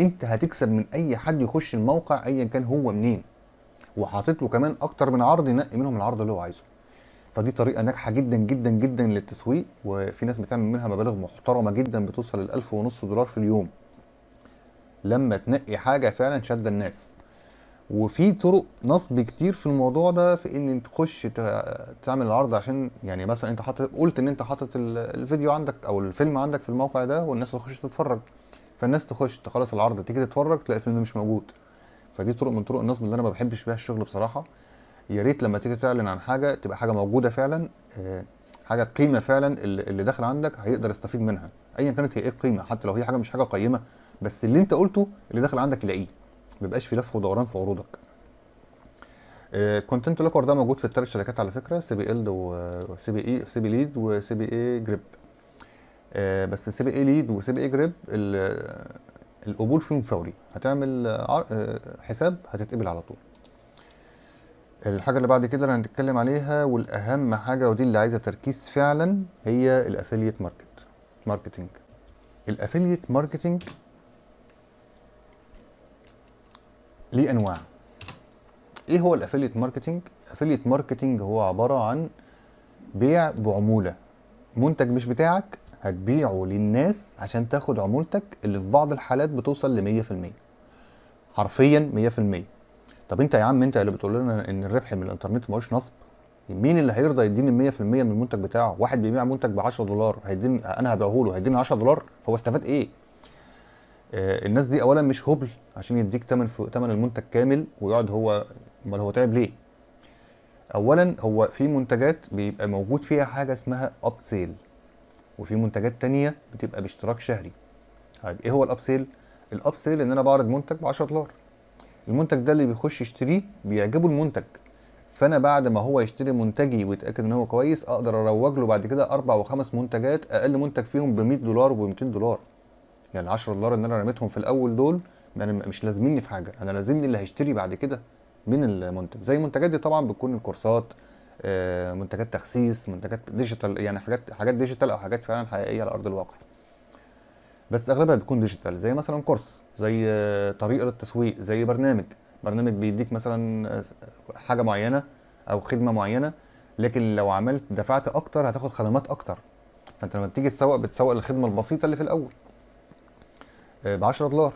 Speaker 1: انت هتكسب من اي حد يخش الموقع ايا كان هو منين وحاطط له كمان اكتر من عرض ينقي منهم العرض اللي هو عايزه فدي طريقه ناجحه جدا جدا جدا للتسويق وفي ناس بتعمل منها مبالغ محترمه جدا بتوصل ل 1000 ونص دولار في اليوم لما تنقي حاجه فعلا شاده الناس وفي طرق نصب كتير في الموضوع ده في ان تخش تعمل العرض عشان يعني مثلا انت حاطط قلت ان انت حاطط الفيديو عندك او الفيلم عندك في الموقع ده والناس هتخش تتفرج فالناس تخش تخلص العرض تيجي تتفرج تلاقي الفيلم مش موجود فدي طرق من طرق النصب اللي انا ما بحبش بيها الشغل بصراحه يا ريت لما تيجي تعلن عن حاجه تبقى حاجه موجوده فعلا آه، حاجه قيمه فعلا اللي داخل عندك هيقدر يستفيد منها ايا كانت هي ايه القيمه حتى لو هي حاجه مش حاجه قيمه بس اللي انت قلته اللي داخل عندك يلاقيه ما يبقاش في لف ودوران في عروضك كونتنت آه، لوكر ده موجود في الثلاث شركات على فكره سي بي ال وسي بي اي سي بي ليد وسي بي اي جريب آه، بس بي اي ليد بي اي جريب القبول فيهم فوري هتعمل آه، حساب هتتقبل على طول الحاجه اللي بعد كده اللي هنتكلم عليها والاهم حاجه ودي اللي عايزه تركيز فعلا هي الافيليت ماركت ماركتنج الافيليت ماركتنج ليه انواع ايه هو الافيليت ماركتنج الافيليت ماركتنج هو عباره عن بيع بعموله منتج مش بتاعك هتبيعه للناس عشان تاخد عمولتك اللي في بعض الحالات بتوصل ل 100% حرفيا 100% طب انت يا عم انت اللي بتقول لنا ان الربح من الانترنت ملوش نصب مين اللي هيرضى يديني 100% من المنتج بتاعه واحد بيبيع منتج ب 10 دولار هيديني انا هبيعه له هيديني 10 دولار فهو استفاد ايه آه الناس دي اولا مش هبل عشان يديك ثمن ثمن المنتج كامل ويقعد هو امال هو تعب ليه اولا هو في منتجات بيبقى موجود فيها حاجه اسمها اب سيل وفي منتجات تانية بتبقى باشتراك شهري طيب ايه هو الاب سيل الاب سيل ان انا بعرض منتج ب 10 دولار المنتج ده اللي بيخش يشتريه بيعجبه المنتج فانا بعد ما هو يشتري منتجي ويتاكد ان هو كويس اقدر اروج له بعد كده اربع وخمس منتجات اقل منتج فيهم ب 100 دولار و 200 دولار يعني 10 دولار ان انا رميتهم في الاول دول يعني مش لازمني في حاجه انا لازمني اللي هيشتري بعد كده من المنتج زي المنتجات دي طبعا بتكون الكورسات آه، منتجات تخسيس منتجات ديجيتال يعني حاجات حاجات ديجيتال او حاجات فعلا حقيقيه على ارض الواقع بس اغلبها بيكون ديجيتال زي مثلا كورس زي آه، طريقه للتسويق زي برنامج برنامج بيديك مثلا آه، حاجه معينه او خدمه معينه لكن لو عملت دفعت اكتر هتاخد خدمات اكتر فانت لما بتيجي تسوق بتسوق الخدمه البسيطه اللي في الاول ب 10 دولار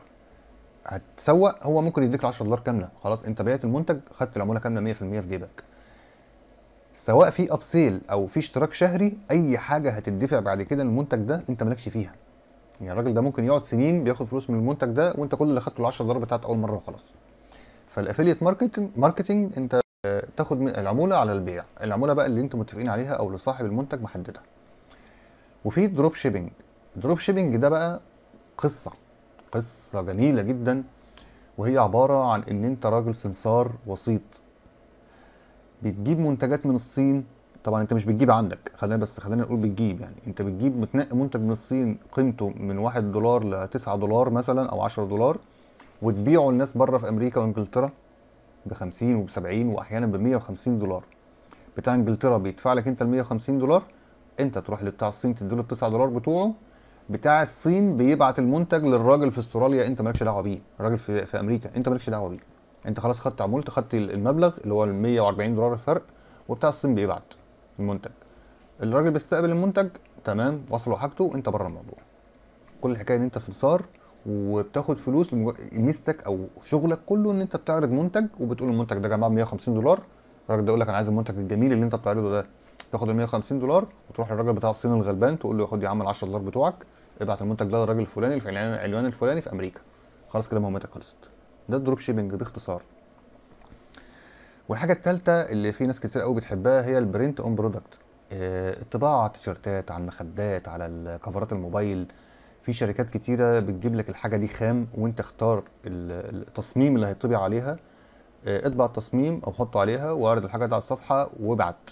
Speaker 1: هتسوق هو ممكن يديك 10 دولار كامله خلاص انت بعت المنتج خدت العموله كامله 100% في جيبك سواء في ابسيل او في اشتراك شهري اي حاجه هتدفع بعد كده المنتج ده انت مالكش فيها يعني الراجل ده ممكن يقعد سنين بياخد فلوس من المنتج ده وانت كل اللي خدته ال10 دولار بتاعت اول مره وخلاص فالافيليت ماركتنج ماركتنج انت تاخد من العموله على البيع العموله بقى اللي انتم متفقين عليها او لصاحب المنتج محددها وفي دروب شيبنج دروب شيبنج ده بقى قصه قصه جميله جدا وهي عباره عن ان انت راجل سمسار وسيط بتجيب منتجات من الصين طبعا انت مش بتجيب عندك خلينا بس خلينا نقول بتجيب يعني انت بتجيب متنقي منتج من الصين قيمته من 1 دولار ل 9 دولار مثلا او 10 دولار وتبيعه للناس بره في امريكا وانجلترا ب 50 وب 70 واحيانا ب 150 دولار بتاع انجلترا بيدفع لك انت ال 150 دولار انت تروح لبتاع الصين تديله ال 9 دولار بتوعه بتاع الصين بيبعت المنتج للراجل في استراليا انت مالكش دعوه بيه الراجل في, في امريكا انت مالكش دعوه بيه انت خلاص خدت عمولت خدت المبلغ اللي هو ال 140 دولار الفرق وبتاع الصين بيبعت المنتج الراجل بيستقبل المنتج تمام وصل حاجته انت بره الموضوع كل الحكايه ان انت سمسار وبتاخد فلوس ميزتك او شغلك كله ان انت بتعرض منتج وبتقول المنتج ده يا جماعه 150 دولار الراجل ده يقول لك انا عايز المنتج الجميل اللي انت بتعرضه ده تاخد ال 150 دولار وتروح للراجل بتاع الصين الغلبان تقول له خد يا عم ال 10 دولار بتوعك ابعت المنتج ده للراجل الفلاني في العنوان الفلاني في امريكا خلاص كده مهمتك خلصت ده الدروب شيبنج باختصار والحاجه الثالثه اللي في ناس كتير قوي بتحبها هي البرنت اون برودكت آه، الطباعه على التيشيرتات على المخدات على الكفرات الموبايل في شركات كتيره بتجيب لك الحاجه دي خام وانت اختار التصميم اللي هيطبع عليها آه، اطبع التصميم او حطه عليها واعرض الحاجه دي على الصفحه وابعت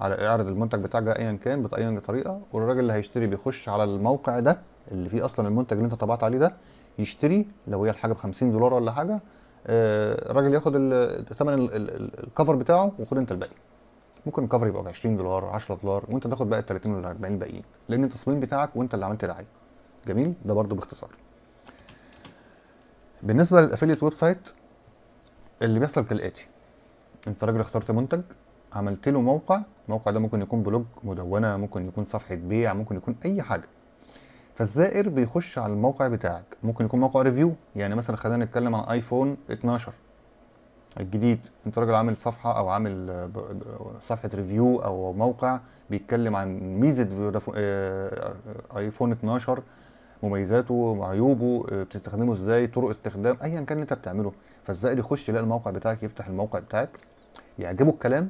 Speaker 1: على اعرض المنتج بتاعك ده ايا كان باي طريقه والراجل اللي هيشتري بيخش على الموقع ده اللي فيه اصلا المنتج اللي انت طبعت عليه ده يشتري لو هي الحاجه ب 50 دولار ولا حاجه آه، الراجل ياخد ثمن الكفر بتاعه وخد انت الباقي ممكن الكفر يبقى ب 20 دولار 10 دولار وانت تاخد بقى ال 30 ولا 40 الباقيين لان التصميم بتاعك وانت اللي عملت دعايه جميل ده برده باختصار بالنسبه للافيليت ويب سايت اللي بيحصل كالاتي انت راجل اخترت منتج عملت له موقع الموقع ده ممكن يكون بلوج مدونه ممكن يكون صفحه بيع ممكن يكون اي حاجه فالزائر بيخش على الموقع بتاعك ممكن يكون موقع ريفيو يعني مثلا خلينا نتكلم عن ايفون 12 الجديد انت راجل عامل صفحه او عامل صفحه ريفيو او موقع بيتكلم عن ميزه ايفون 12 آه، آه، مميزاته عيوبه آه، بتستخدمه ازاي طرق استخدام ايا كان اللي انت بتعمله فالزائر يخش يلاقي الموقع بتاعك يفتح الموقع بتاعك يعجبه الكلام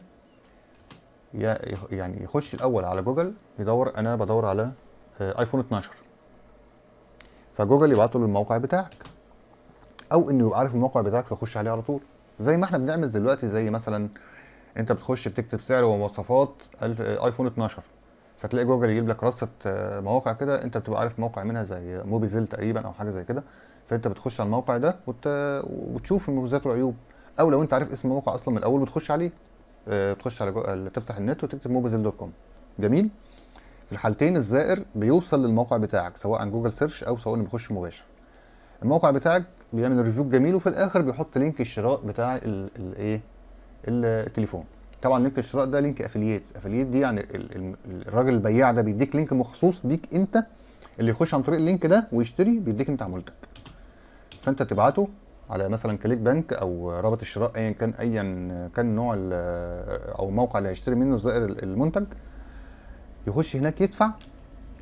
Speaker 1: يعني يخش الاول على جوجل يدور انا بدور على ايفون 12 فجوجل يبعته للموقع بتاعك او انه يبقى عارف الموقع بتاعك فيخش عليه على طول زي ما احنا بنعمل دلوقتي زي مثلا انت بتخش بتكتب سعر ومواصفات ايفون 12 فتلاقي جوجل يجيب لك رصه آه، مواقع كده انت بتبقى عارف موقع منها زي موبيزيل تقريبا او حاجه زي كده فانت بتخش على الموقع ده وت... وتشوف المميزات والعيوب او لو انت عارف اسم الموقع اصلا من الاول بتخش عليه آه، بتخش على جو... تفتح النت وتكتب موبيزيل دوت كوم جميل في الحالتين الزائر بيوصل للموقع بتاعك سواء عن جوجل سيرش او سواء بيخش مباشر الموقع بتاعك بيعمل ريفيو جميل وفي الاخر بيحط لينك الشراء بتاع الايه التليفون طبعا لينك الشراء ده لينك افلييت افلييت دي يعني الراجل البياع ده بيديك لينك مخصوص بيك انت اللي يخش عن طريق اللينك ده ويشتري بيديك انت عمولتك فانت تبعته على مثلا كليك بنك او رابط الشراء ايا كان ايا كان نوع او الموقع اللي هيشتري منه الزائر المنتج يخش هناك يدفع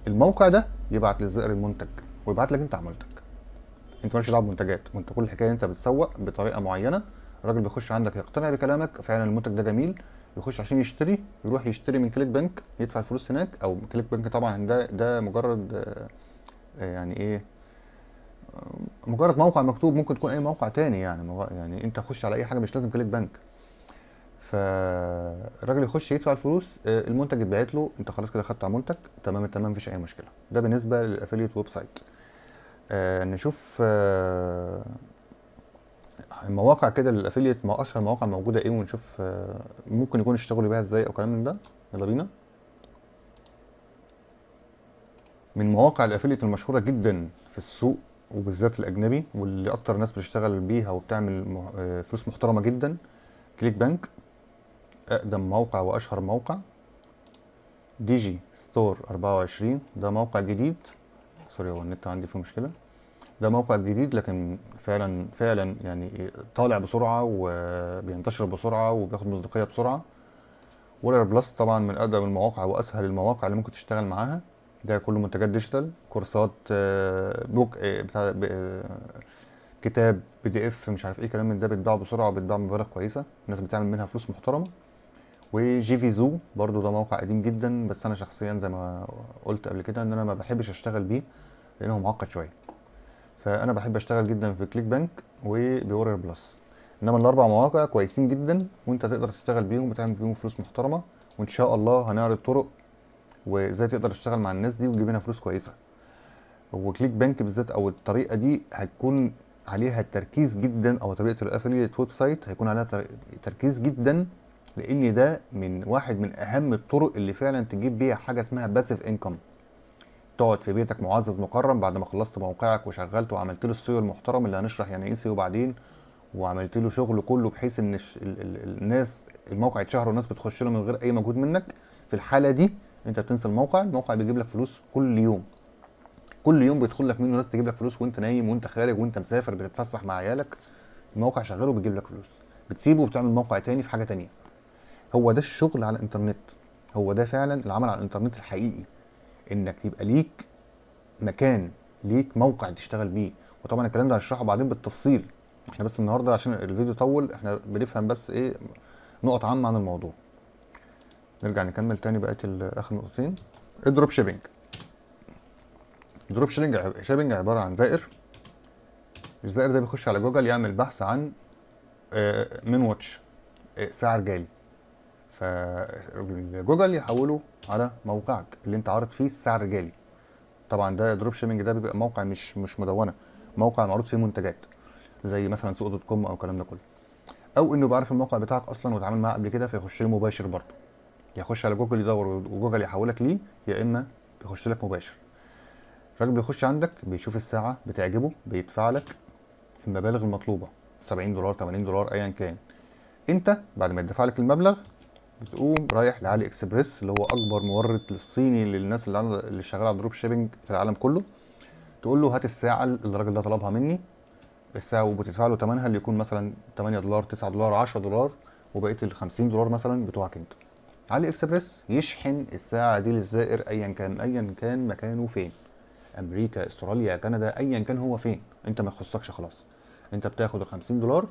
Speaker 1: الموقع ده يبعت للزائر المنتج ويبعت لك انت عملتك انت مالكش دعوه بمنتجات وانت كل الحكايه انت بتسوق بطريقه معينه الراجل بيخش عندك يقتنع بكلامك فعلا المنتج ده جميل يخش عشان يشتري يروح يشتري من كليك بنك يدفع الفلوس هناك او كليك بنك طبعا ده ده مجرد آه، يعني ايه آه، مجرد موقع مكتوب ممكن تكون اي موقع تاني يعني يعني انت خش على اي حاجه مش لازم كليك بنك فالراجل يخش يدفع الفلوس آه، المنتج اتبعت له انت خلاص كده خدت على منتج تمام التمام مفيش اي مشكله ده بالنسبه للافيليت ويب سايت آه نشوف آه كده للافيليت ما اشهر مواقع موجوده ايه ونشوف آه ممكن يكون اشتغلوا بيها ازاي او كلام من ده يلا بينا من مواقع الافيليت المشهوره جدا في السوق وبالذات الاجنبي واللي اكتر ناس بتشتغل بيها وبتعمل آه، فلوس محترمه جدا كليك بانك اقدم موقع واشهر موقع ديجي ستور 24 ده موقع جديد سوري هو النت عندي فيه مشكله ده موقع جديد لكن فعلا فعلا يعني طالع بسرعه وبينتشر بسرعه وبياخد مصداقيه بسرعه ويلر بلس طبعا من اقدم المواقع واسهل المواقع اللي ممكن تشتغل معاها ده كله منتجات ديجيتال كورسات آه، بوك آه، بتاع آه، كتاب بي دي اف مش عارف ايه كلام من ده بيتباع بسرعه وبيتباع بمبالغ كويسه الناس بتعمل منها فلوس محترمه وجي في زو برضو ده موقع قديم جدا بس انا شخصيا زي ما قلت قبل كده ان انا ما بحبش اشتغل بيه لانه معقد شويه فانا بحب اشتغل جدا في كليك بانك وبورر بلس انما الاربع مواقع كويسين جدا وانت تقدر تشتغل بيهم وتعمل بيهم فلوس محترمه وان شاء الله هنعرض طرق وازاي تقدر تشتغل مع الناس دي وتجيب منها فلوس كويسه وكليك بانك بالذات او الطريقه دي هتكون عليها تركيز جدا او طريقه الافلييت ويب سايت هيكون عليها تركيز جدا لان ده من واحد من اهم الطرق اللي فعلا تجيب بيها حاجه اسمها باسيف انكم تقعد في بيتك معزز مكرم بعد ما خلصت موقعك وشغلت وعملت له السيو المحترم اللي هنشرح يعني ايه سيو بعدين وعملت له شغل كله بحيث ان الناس الموقع يتشهر والناس بتخش له من غير اي مجهود منك في الحاله دي انت بتنسى الموقع الموقع بيجيب لك فلوس كل يوم كل يوم بيدخل لك منه ناس تجيب لك فلوس وانت نايم وانت خارج وانت مسافر بتتفسح مع عيالك الموقع شغال وبيجيب لك فلوس بتسيبه وبتعمل موقع تاني في حاجه تانيه هو ده الشغل على الانترنت هو ده فعلا العمل على الانترنت الحقيقي انك يبقى ليك مكان ليك موقع تشتغل بيه وطبعا الكلام ده هنشرحه بعدين بالتفصيل احنا بس النهارده عشان الفيديو طول احنا بنفهم بس ايه نقط عامه عن الموضوع نرجع نكمل تاني بقيه اخر نقطتين الدروب شيبنج الدروب شيبنج شيبنج عباره عن زائر الزائر ده بيخش على جوجل يعمل بحث عن آه، من واتش آه، سعر جالي فجوجل يحوله على موقعك اللي انت عارض فيه السعر الرجالي طبعا ده دروب شيبنج ده بيبقى موقع مش مش مدونه موقع معروض فيه منتجات زي مثلا سوق دوت كوم او الكلام ده كله او انه بيعرف الموقع بتاعك اصلا واتعامل معاه قبل كده فيخش له مباشر برضه يخش على جوجل يدور وجوجل يحولك ليه يا اما بيخش لك مباشر الراجل بيخش عندك بيشوف الساعه بتعجبه بيدفع لك المبالغ المطلوبه 70 دولار 80 دولار ايا كان انت بعد ما يدفع لك المبلغ بتقوم رايح لعلي اكسبريس اللي هو اكبر مورد للصيني للناس اللي اللي شغاله على دروب شيبنج في العالم كله تقول له هات الساعه اللي الراجل ده طلبها مني الساعه وبتدفع له ثمنها اللي يكون مثلا 8 دولار 9 دولار 10 دولار وبقيه ال 50 دولار مثلا بتوعك انت علي اكسبريس يشحن الساعه دي للزائر ايا كان ايا كان مكانه فين امريكا استراليا كندا ايا كان هو فين انت ما يخصكش خلاص انت بتاخد ال 50 دولار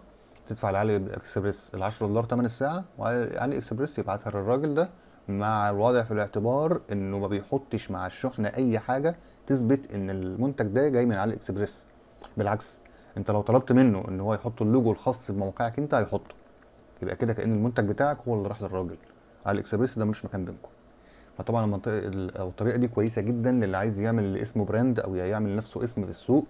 Speaker 1: تدفع لعلي اكسبريس ال 10 دولار 8 الساعه وعلي اكسبريس يبعتها للراجل ده مع الوضع في الاعتبار انه ما بيحطش مع الشحنه اي حاجه تثبت ان المنتج ده جاي من علي اكسبريس بالعكس انت لو طلبت منه ان هو يحط اللوجو الخاص بموقعك انت هيحطه يبقى كده كان المنتج بتاعك هو اللي راح للراجل على الاكسبريس ده ملوش مكان بينكم فطبعا المنطقه او الطريقه دي كويسه جدا للي عايز يعمل اسمه براند او يعمل نفسه اسم في السوق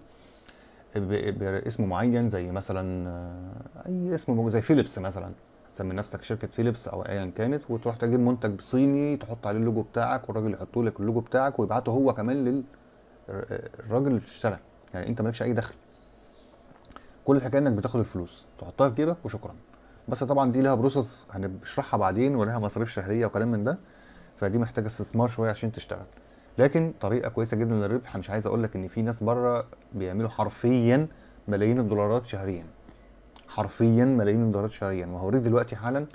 Speaker 1: باسم معين زي مثلا آه، اي اسم زي فيليبس مثلا تسمي نفسك شركه فيليبس او ايا كانت وتروح تجيب منتج صيني تحط عليه اللوجو بتاعك والراجل يحط لك اللوجو بتاعك ويبعته هو كمان للراجل اللي اشترى يعني انت مالكش اي دخل كل الحكايه انك بتاخد الفلوس تحطها في جيبك وشكرا بس طبعا دي لها بروسس هنشرحها بعدين ولها مصاريف شهريه وكلام من ده فدي محتاجه استثمار شويه عشان تشتغل لكن طريقه كويسه جدا للربح مش عايز اقول لك ان في ناس بره بيعملوا حرفيا ملايين الدولارات شهريا حرفيا ملايين الدولارات شهريا وهوريك دلوقتي حالا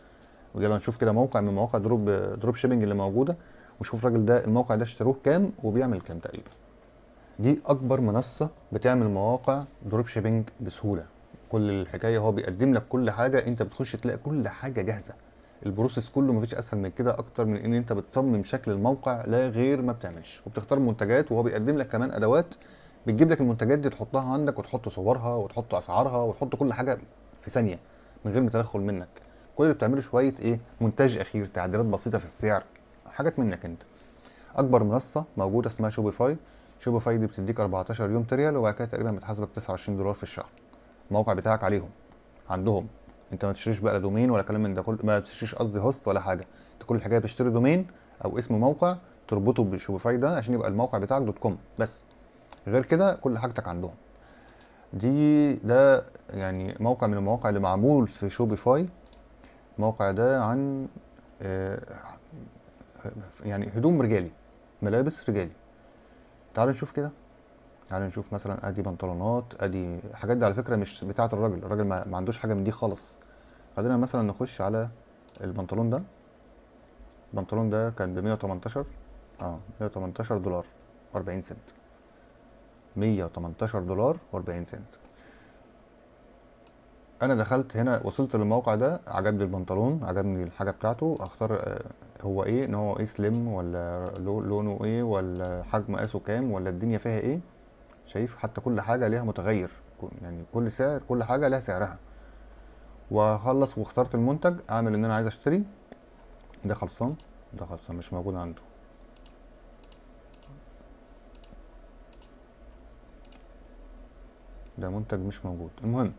Speaker 1: ويلا نشوف كده موقع من مواقع دروب دروب شيبنج اللي موجوده وشوف الراجل ده الموقع ده اشتروه كام وبيعمل كام تقريبا دي اكبر منصه بتعمل مواقع دروب شيبنج بسهوله كل الحكايه هو بيقدم لك كل حاجه انت بتخش تلاقي كل حاجه جاهزه البروسيس كله مفيش اسهل من كده اكتر من ان انت بتصمم شكل الموقع لا غير ما بتعملش وبتختار منتجات وهو بيقدم لك كمان ادوات بتجيب لك المنتجات دي تحطها عندك وتحط صورها وتحط اسعارها وتحط كل حاجه في ثانيه من غير ما تدخل منك كل اللي بتعمله شويه ايه مونتاج اخير تعديلات بسيطه في السعر حاجات منك انت اكبر منصه موجوده اسمها شوبيفاي شوبيفاي دي بتديك 14 يوم تريال وبعد كده تقريبا بتحاسبك 29 دولار في الشهر الموقع بتاعك عليهم عندهم انت ما تشتريش بقى لا دومين ولا كلام من ده كل ما تشتريش قصدي هوست ولا حاجه انت كل الحكايه بتشتري دومين او اسم موقع تربطه بشوبيفاي ده عشان يبقى الموقع بتاعك دوت كوم بس غير كده كل حاجتك عندهم دي ده يعني موقع من المواقع اللي معمول في شوبيفاي الموقع ده عن آه يعني هدوم رجالي ملابس رجالي تعالوا نشوف كده يعني نشوف مثلا ادي بنطلونات ادي الحاجات دي على فكره مش بتاعه الراجل الراجل ما, ما عندوش حاجه من دي خالص خلينا مثلا نخش على البنطلون ده البنطلون ده كان ب 118 اه 118 دولار 40 سنت 118 دولار و40 سنت انا دخلت هنا وصلت للموقع ده عجبني البنطلون عجبني الحاجه بتاعته اختار آه، هو ايه ان هو ايه سليم ولا لونه ايه ولا حجم قاسه كام ولا الدنيا فيها ايه شايف حتى كل حاجه ليها متغير يعني كل سعر كل حاجه لها سعرها واخلص واخترت المنتج اعمل ان انا عايز اشتري ده خلصان ده خلصان مش موجود عنده ده منتج مش موجود المهم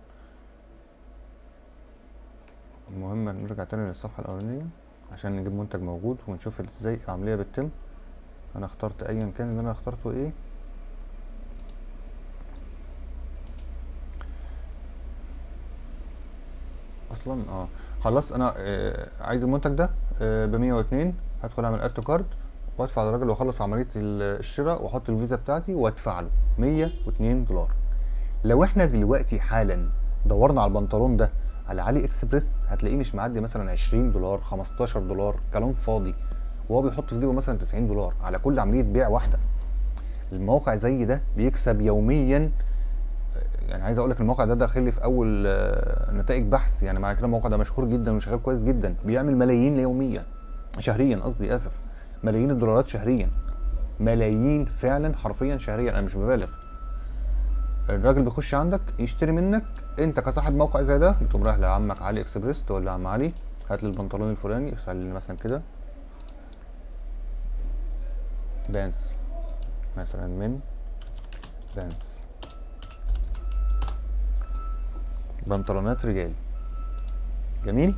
Speaker 1: المهم نرجع تاني للصفحة الأولانية عشان نجيب منتج موجود ونشوف ازاي العملية بتتم أنا اخترت أيا كان اللي أنا اخترته إيه اصلا اه خلاص انا آه عايز المنتج ده آه ب 102 هدخل اعمل اد تو كارد وادفع للراجل واخلص عمليه الشراء واحط الفيزا بتاعتي وادفع له 102 دولار لو احنا دلوقتي حالا دورنا على البنطلون ده على علي اكسبريس هتلاقيه مش معدي مثلا 20 دولار 15 دولار كلام فاضي وهو بيحط في جيبه مثلا 90 دولار على كل عمليه بيع واحده الموقع زي ده بيكسب يوميا يعني عايز اقول لك الموقع ده داخل لي في اول آه، نتائج بحث يعني مع كده الموقع ده مشهور جدا وشغال كويس جدا بيعمل ملايين يوميا شهريا قصدي اسف ملايين الدولارات شهريا ملايين فعلا حرفيا شهريا انا مش ببالغ الراجل بيخش عندك يشتري منك انت كصاحب موقع زي ده بتقوم رايح لعمك علي اكسبريس تقول له عم علي هات لي البنطلون الفلاني اسال مثلا كده بانس مثلا من بانس بنطلونات رجال جميل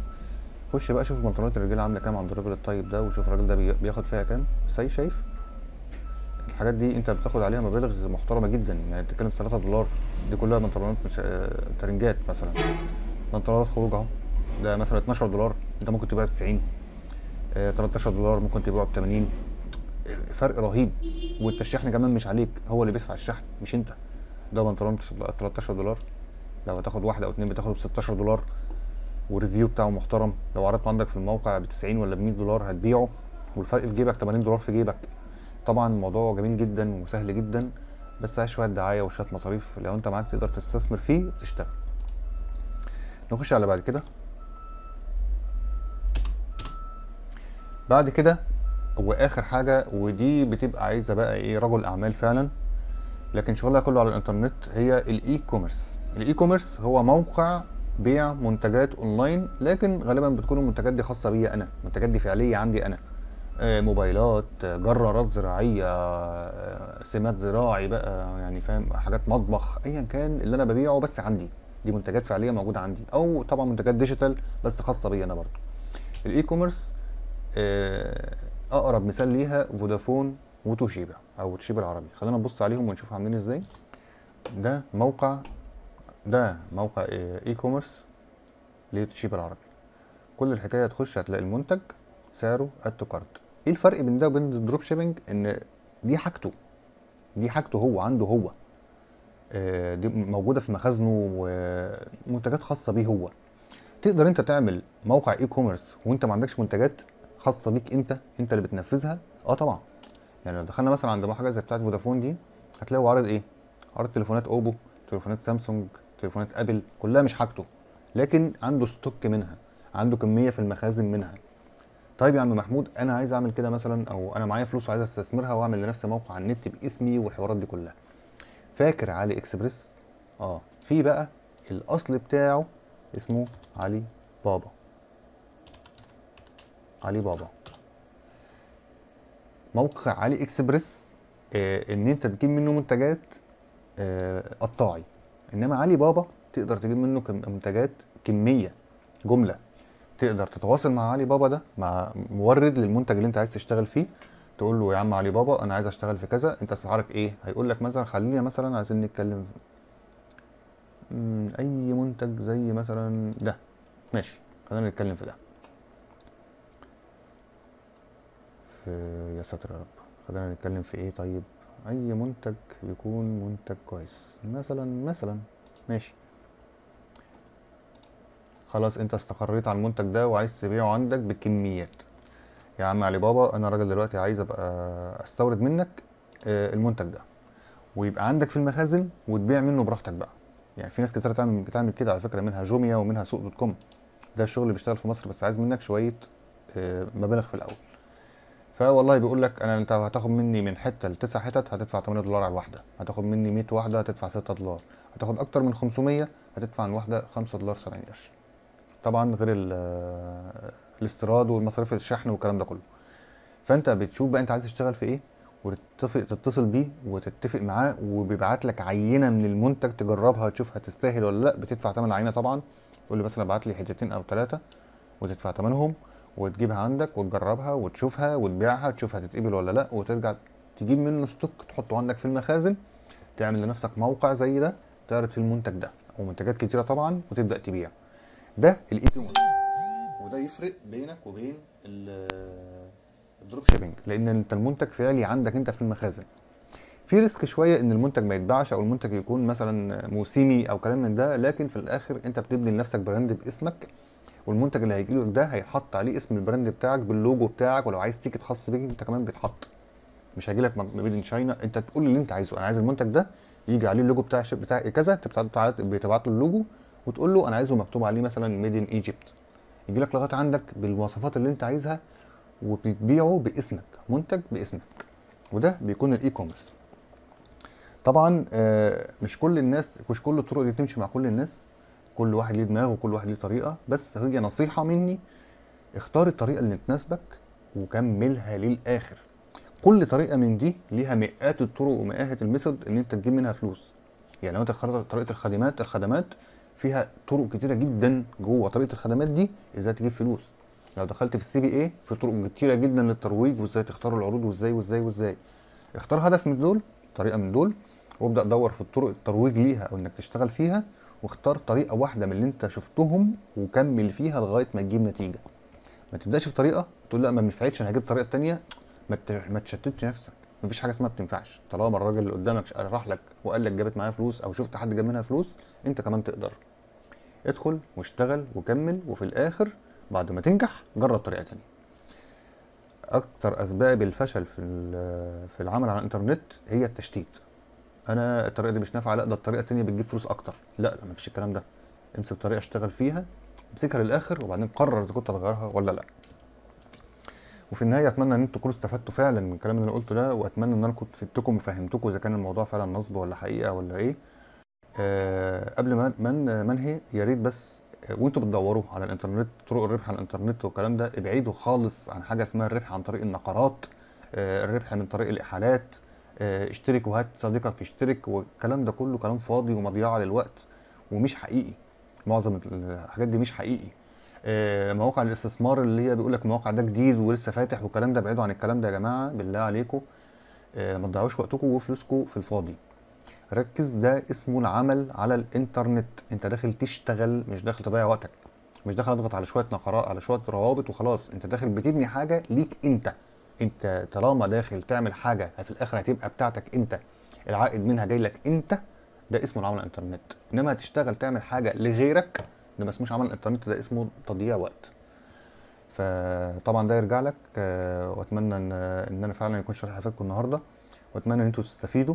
Speaker 1: خش بقى شوف بنطلونات الرجال عامله كام عند الراجل الطيب ده وشوف الراجل ده بياخد فيها كام سي شايف الحاجات دي انت بتاخد عليها مبالغ محترمه جدا يعني بتتكلم في 3 دولار دي كلها بنطلونات مش آه، ترنجات مثلا بنطلونات خروج اهو ده مثلا 12 دولار انت ممكن تبيعه ب 90 آه 13 دولار ممكن تبيعه ب 80 فرق رهيب والشحن كمان مش عليك هو اللي بيدفع الشحن مش انت ده بنطلون 13 دولار لو هتاخد واحده او اتنين بتاخده ب 16 دولار والريفيو بتاعه محترم لو عرضته عندك في الموقع ب 90 ولا ب 100 دولار هتبيعه والفرق في جيبك 80 دولار في جيبك طبعا الموضوع جميل جدا وسهل جدا بس عايز شويه دعايه وشويه مصاريف لو انت معاك تقدر تستثمر فيه وتشتغل نخش على بعد كده بعد كده واخر حاجه ودي بتبقى عايزه بقى ايه رجل اعمال فعلا لكن شغلها كله على الانترنت هي الاي كوميرس الاي كوميرس هو موقع بيع منتجات اونلاين لكن غالبا بتكون المنتجات دي خاصه بيا انا المنتجات دي فعليه عندي انا آه، موبايلات جرارات زراعيه آه، سمات زراعي بقى يعني فاهم حاجات مطبخ ايا كان اللي انا ببيعه بس عندي دي منتجات فعليه موجوده عندي او طبعا منتجات ديجيتال بس خاصه بيا انا برضو الاي كوميرس آه، اقرب مثال ليها فودافون وتوشيبا او توشيبا العربي خلينا نبص عليهم ونشوف عاملين ازاي ده موقع ده موقع اي كوميرس ليه العربي كل الحكايه تخش هتلاقي المنتج سعره اد تو ايه الفرق بين ده وبين الدروب شيبنج ان دي حاجته دي حاجته هو عنده هو آه، دي موجوده في مخازنه ومنتجات خاصه بيه هو تقدر انت تعمل موقع اي كوميرس وانت ما عندكش منتجات خاصه بيك انت انت اللي بتنفذها اه طبعا يعني لو دخلنا مثلا عند حاجه زي بتاعه فودافون دي هتلاقوا عرض ايه عرض تليفونات اوبو تليفونات سامسونج تليفونات ابل كلها مش حاجته لكن عنده ستوك منها عنده كميه في المخازن منها طيب يا عم محمود انا عايز اعمل كده مثلا او انا معايا فلوس وعايز استثمرها واعمل لنفسي موقع على النت باسمي والحوارات دي كلها فاكر علي اكسبريس اه في بقى الاصل بتاعه اسمه علي بابا علي بابا موقع علي اكسبريس آه ان انت تجيب منه منتجات آه قطاعي انما علي بابا تقدر تجيب منه كم منتجات كميه جمله تقدر تتواصل مع علي بابا ده مع مورد للمنتج اللي انت عايز تشتغل فيه تقول له يا عم علي بابا انا عايز اشتغل في كذا انت اسعارك ايه هيقول لك مثلا خلينا مثلا عايزين نتكلم اي منتج زي مثلا ده ماشي خلينا نتكلم في ده في يا ساتر يا رب خلينا نتكلم في ايه طيب اي منتج يكون منتج كويس مثلا مثلا ماشي خلاص انت استقريت على المنتج ده وعايز تبيعه عندك بكميات يا عم علي بابا انا راجل دلوقتي عايز ابقى استورد منك آه، المنتج ده ويبقى عندك في المخازن وتبيع منه براحتك بقى يعني في ناس كتير تعمل بتعمل كده على فكره منها جوميا ومنها سوق دوت كوم ده الشغل اللي بيشتغل في مصر بس عايز منك شويه آه، مبالغ في الاول فوالله بيقول لك انا انت هتاخد مني من حته لتسع حتت هتدفع 8 دولار على الواحده هتاخد مني 100 واحده هتدفع 6 دولار هتاخد اكتر من 500 هتدفع عن واحده 5 دولار 70 قرش طبعا غير الاستيراد والمصاريف الشحن والكلام ده كله فانت بتشوف بقى انت عايز تشتغل في ايه وتتفق تتصل بيه وتتفق معاه وبيبعت لك عينه من المنتج تجربها تشوف هتستاهل ولا لا بتدفع ثمن العينه طبعا تقول لي مثلا ابعت لي حتتين او ثلاثه وتدفع ثمنهم وتجيبها عندك وتجربها وتشوفها وتبيعها تشوف هتتقبل ولا لا وترجع تجيب منه ستوك تحطه عندك في المخازن تعمل لنفسك موقع زي ده تعرض فيه المنتج ده ومنتجات كتيره طبعا وتبدا تبيع ده الاي كوميرس وده يفرق بينك وبين الدروب شيبنج لان انت المنتج فعلي عندك انت في المخازن في ريسك شويه ان المنتج ما يتباعش او المنتج يكون مثلا موسمي او كلام من ده لكن في الاخر انت بتبني لنفسك براند باسمك والمنتج اللي هيجي لك ده هيتحط عليه اسم البراند بتاعك باللوجو بتاعك ولو عايز تيكت خاص بيك انت كمان بيتحط مش هيجي لك ميد ان شاينا انت تقول اللي انت عايزه انا عايز المنتج ده يجي عليه اللوجو بتاع بتاع كذا انت بتبعت له اللوجو وتقول له انا عايزه مكتوب عليه مثلا ميد ان ايجيبت يجي لك لغايه عندك بالمواصفات اللي انت عايزها وبتبيعه باسمك منتج باسمك وده بيكون الاي كوميرس طبعا آه، مش كل الناس مش كل الطرق دي بتمشي مع كل الناس كل واحد ليه دماغه وكل واحد ليه طريقه بس هي نصيحه مني اختار الطريقه اللي تناسبك وكملها للاخر كل طريقه من دي ليها مئات الطرق ومئات الميثود ان انت تجيب منها فلوس يعني لو انت اخترت طريقه الخدمات الخدمات فيها طرق كتيره جدا جوه طريقه الخدمات دي ازاي تجيب فلوس لو دخلت في السي بي اي في طرق كتيره جدا للترويج وازاي تختار العروض وازاي وازاي وازاي اختار هدف من دول طريقه من دول وابدا دور في الطرق الترويج ليها او انك تشتغل فيها واختار طريقه واحده من اللي انت شفتهم وكمل فيها لغايه ما تجيب نتيجه ما تبداش في طريقه تقول لا ما بنفعتش انا هجيب طريقه تانية ما ما تشتتش نفسك مفيش حاجه اسمها بتنفعش طالما الراجل اللي قدامك راح لك وقال لك جابت معايا فلوس او شفت حد جاب منها فلوس انت كمان تقدر ادخل واشتغل وكمل وفي الاخر بعد ما تنجح جرب طريقه تانية اكتر اسباب الفشل في في العمل على الانترنت هي التشتيت انا الطريقه دي مش نافعه لا ده الطريقه التانيه بتجيب فلوس اكتر لا لا مفيش الكلام ده امسك طريقه اشتغل فيها امسكها للاخر وبعدين قرر اذا كنت هتغيرها ولا لا وفي النهايه اتمنى ان انتم تكونوا استفدتوا فعلا من الكلام اللي انا قلته ده واتمنى ان انا كنت فدتكم وفهمتكم اذا كان الموضوع فعلا نصب ولا حقيقه ولا ايه أه قبل ما من منهي يا ريت بس آه، وانتوا بتدوروا على الانترنت طرق الربح على الانترنت والكلام ده ابعدوا خالص عن حاجه اسمها الربح عن طريق النقرات أه الربح من طريق الاحالات آه، اشترك وهات صديقك يشترك والكلام ده كله كلام فاضي ومضيعه للوقت ومش حقيقي معظم الحاجات دي مش حقيقي آه، مواقع الاستثمار اللي هي بيقول لك مواقع ده جديد ولسه فاتح والكلام ده ابعدوا عن الكلام ده يا جماعه بالله عليكم آه، ما تضيعوش وقتكم وفلوسكم في الفاضي ركز ده اسمه العمل على الانترنت انت داخل تشتغل مش داخل تضيع وقتك مش داخل اضغط على شويه نقرات على شويه روابط وخلاص انت داخل بتبني حاجه ليك انت انت طالما داخل تعمل حاجه في الاخر هتبقى بتاعتك انت العائد منها جاي لك انت ده اسمه العمل الانترنت انما هتشتغل تعمل حاجه لغيرك ده ما اسموش عمل الانترنت ده اسمه تضييع وقت فطبعا ده يرجع لك آه، واتمنى ان آه، ان انا فعلا يكون شرح افادكم النهارده واتمنى ان انتوا تستفيدوا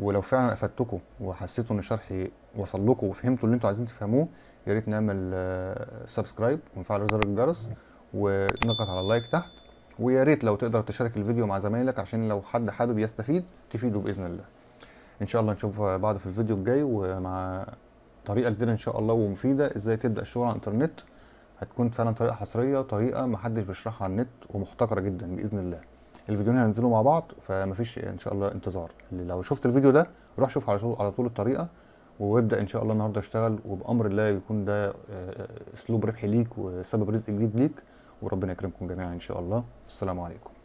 Speaker 1: ولو فعلا افدتكم وحسيتوا ان شرحي وصل لكم وفهمتوا اللي انتوا عايزين تفهموه يا ريت نعمل سبسكرايب آه، ونفعل زر الجرس ونضغط على اللايك تحت ويا ريت لو تقدر تشارك الفيديو مع زمايلك عشان لو حد حابب يستفيد تفيده باذن الله ان شاء الله نشوف بعض في الفيديو الجاي ومع طريقه جديده ان شاء الله ومفيده ازاي تبدا الشغل على الانترنت هتكون فعلا طريقه حصريه طريقه محدش بيشرحها على النت ومحتكره جدا باذن الله الفيديوهين هننزله مع بعض فمفيش ان شاء الله انتظار لو شفت الفيديو ده روح شوف على طول على طول الطريقه وابدا ان شاء الله النهارده اشتغل وبامر الله يكون ده آه، آه، اسلوب ربح ليك وسبب رزق جديد ليك وربنا يكرمكم جميعا ان شاء الله السلام عليكم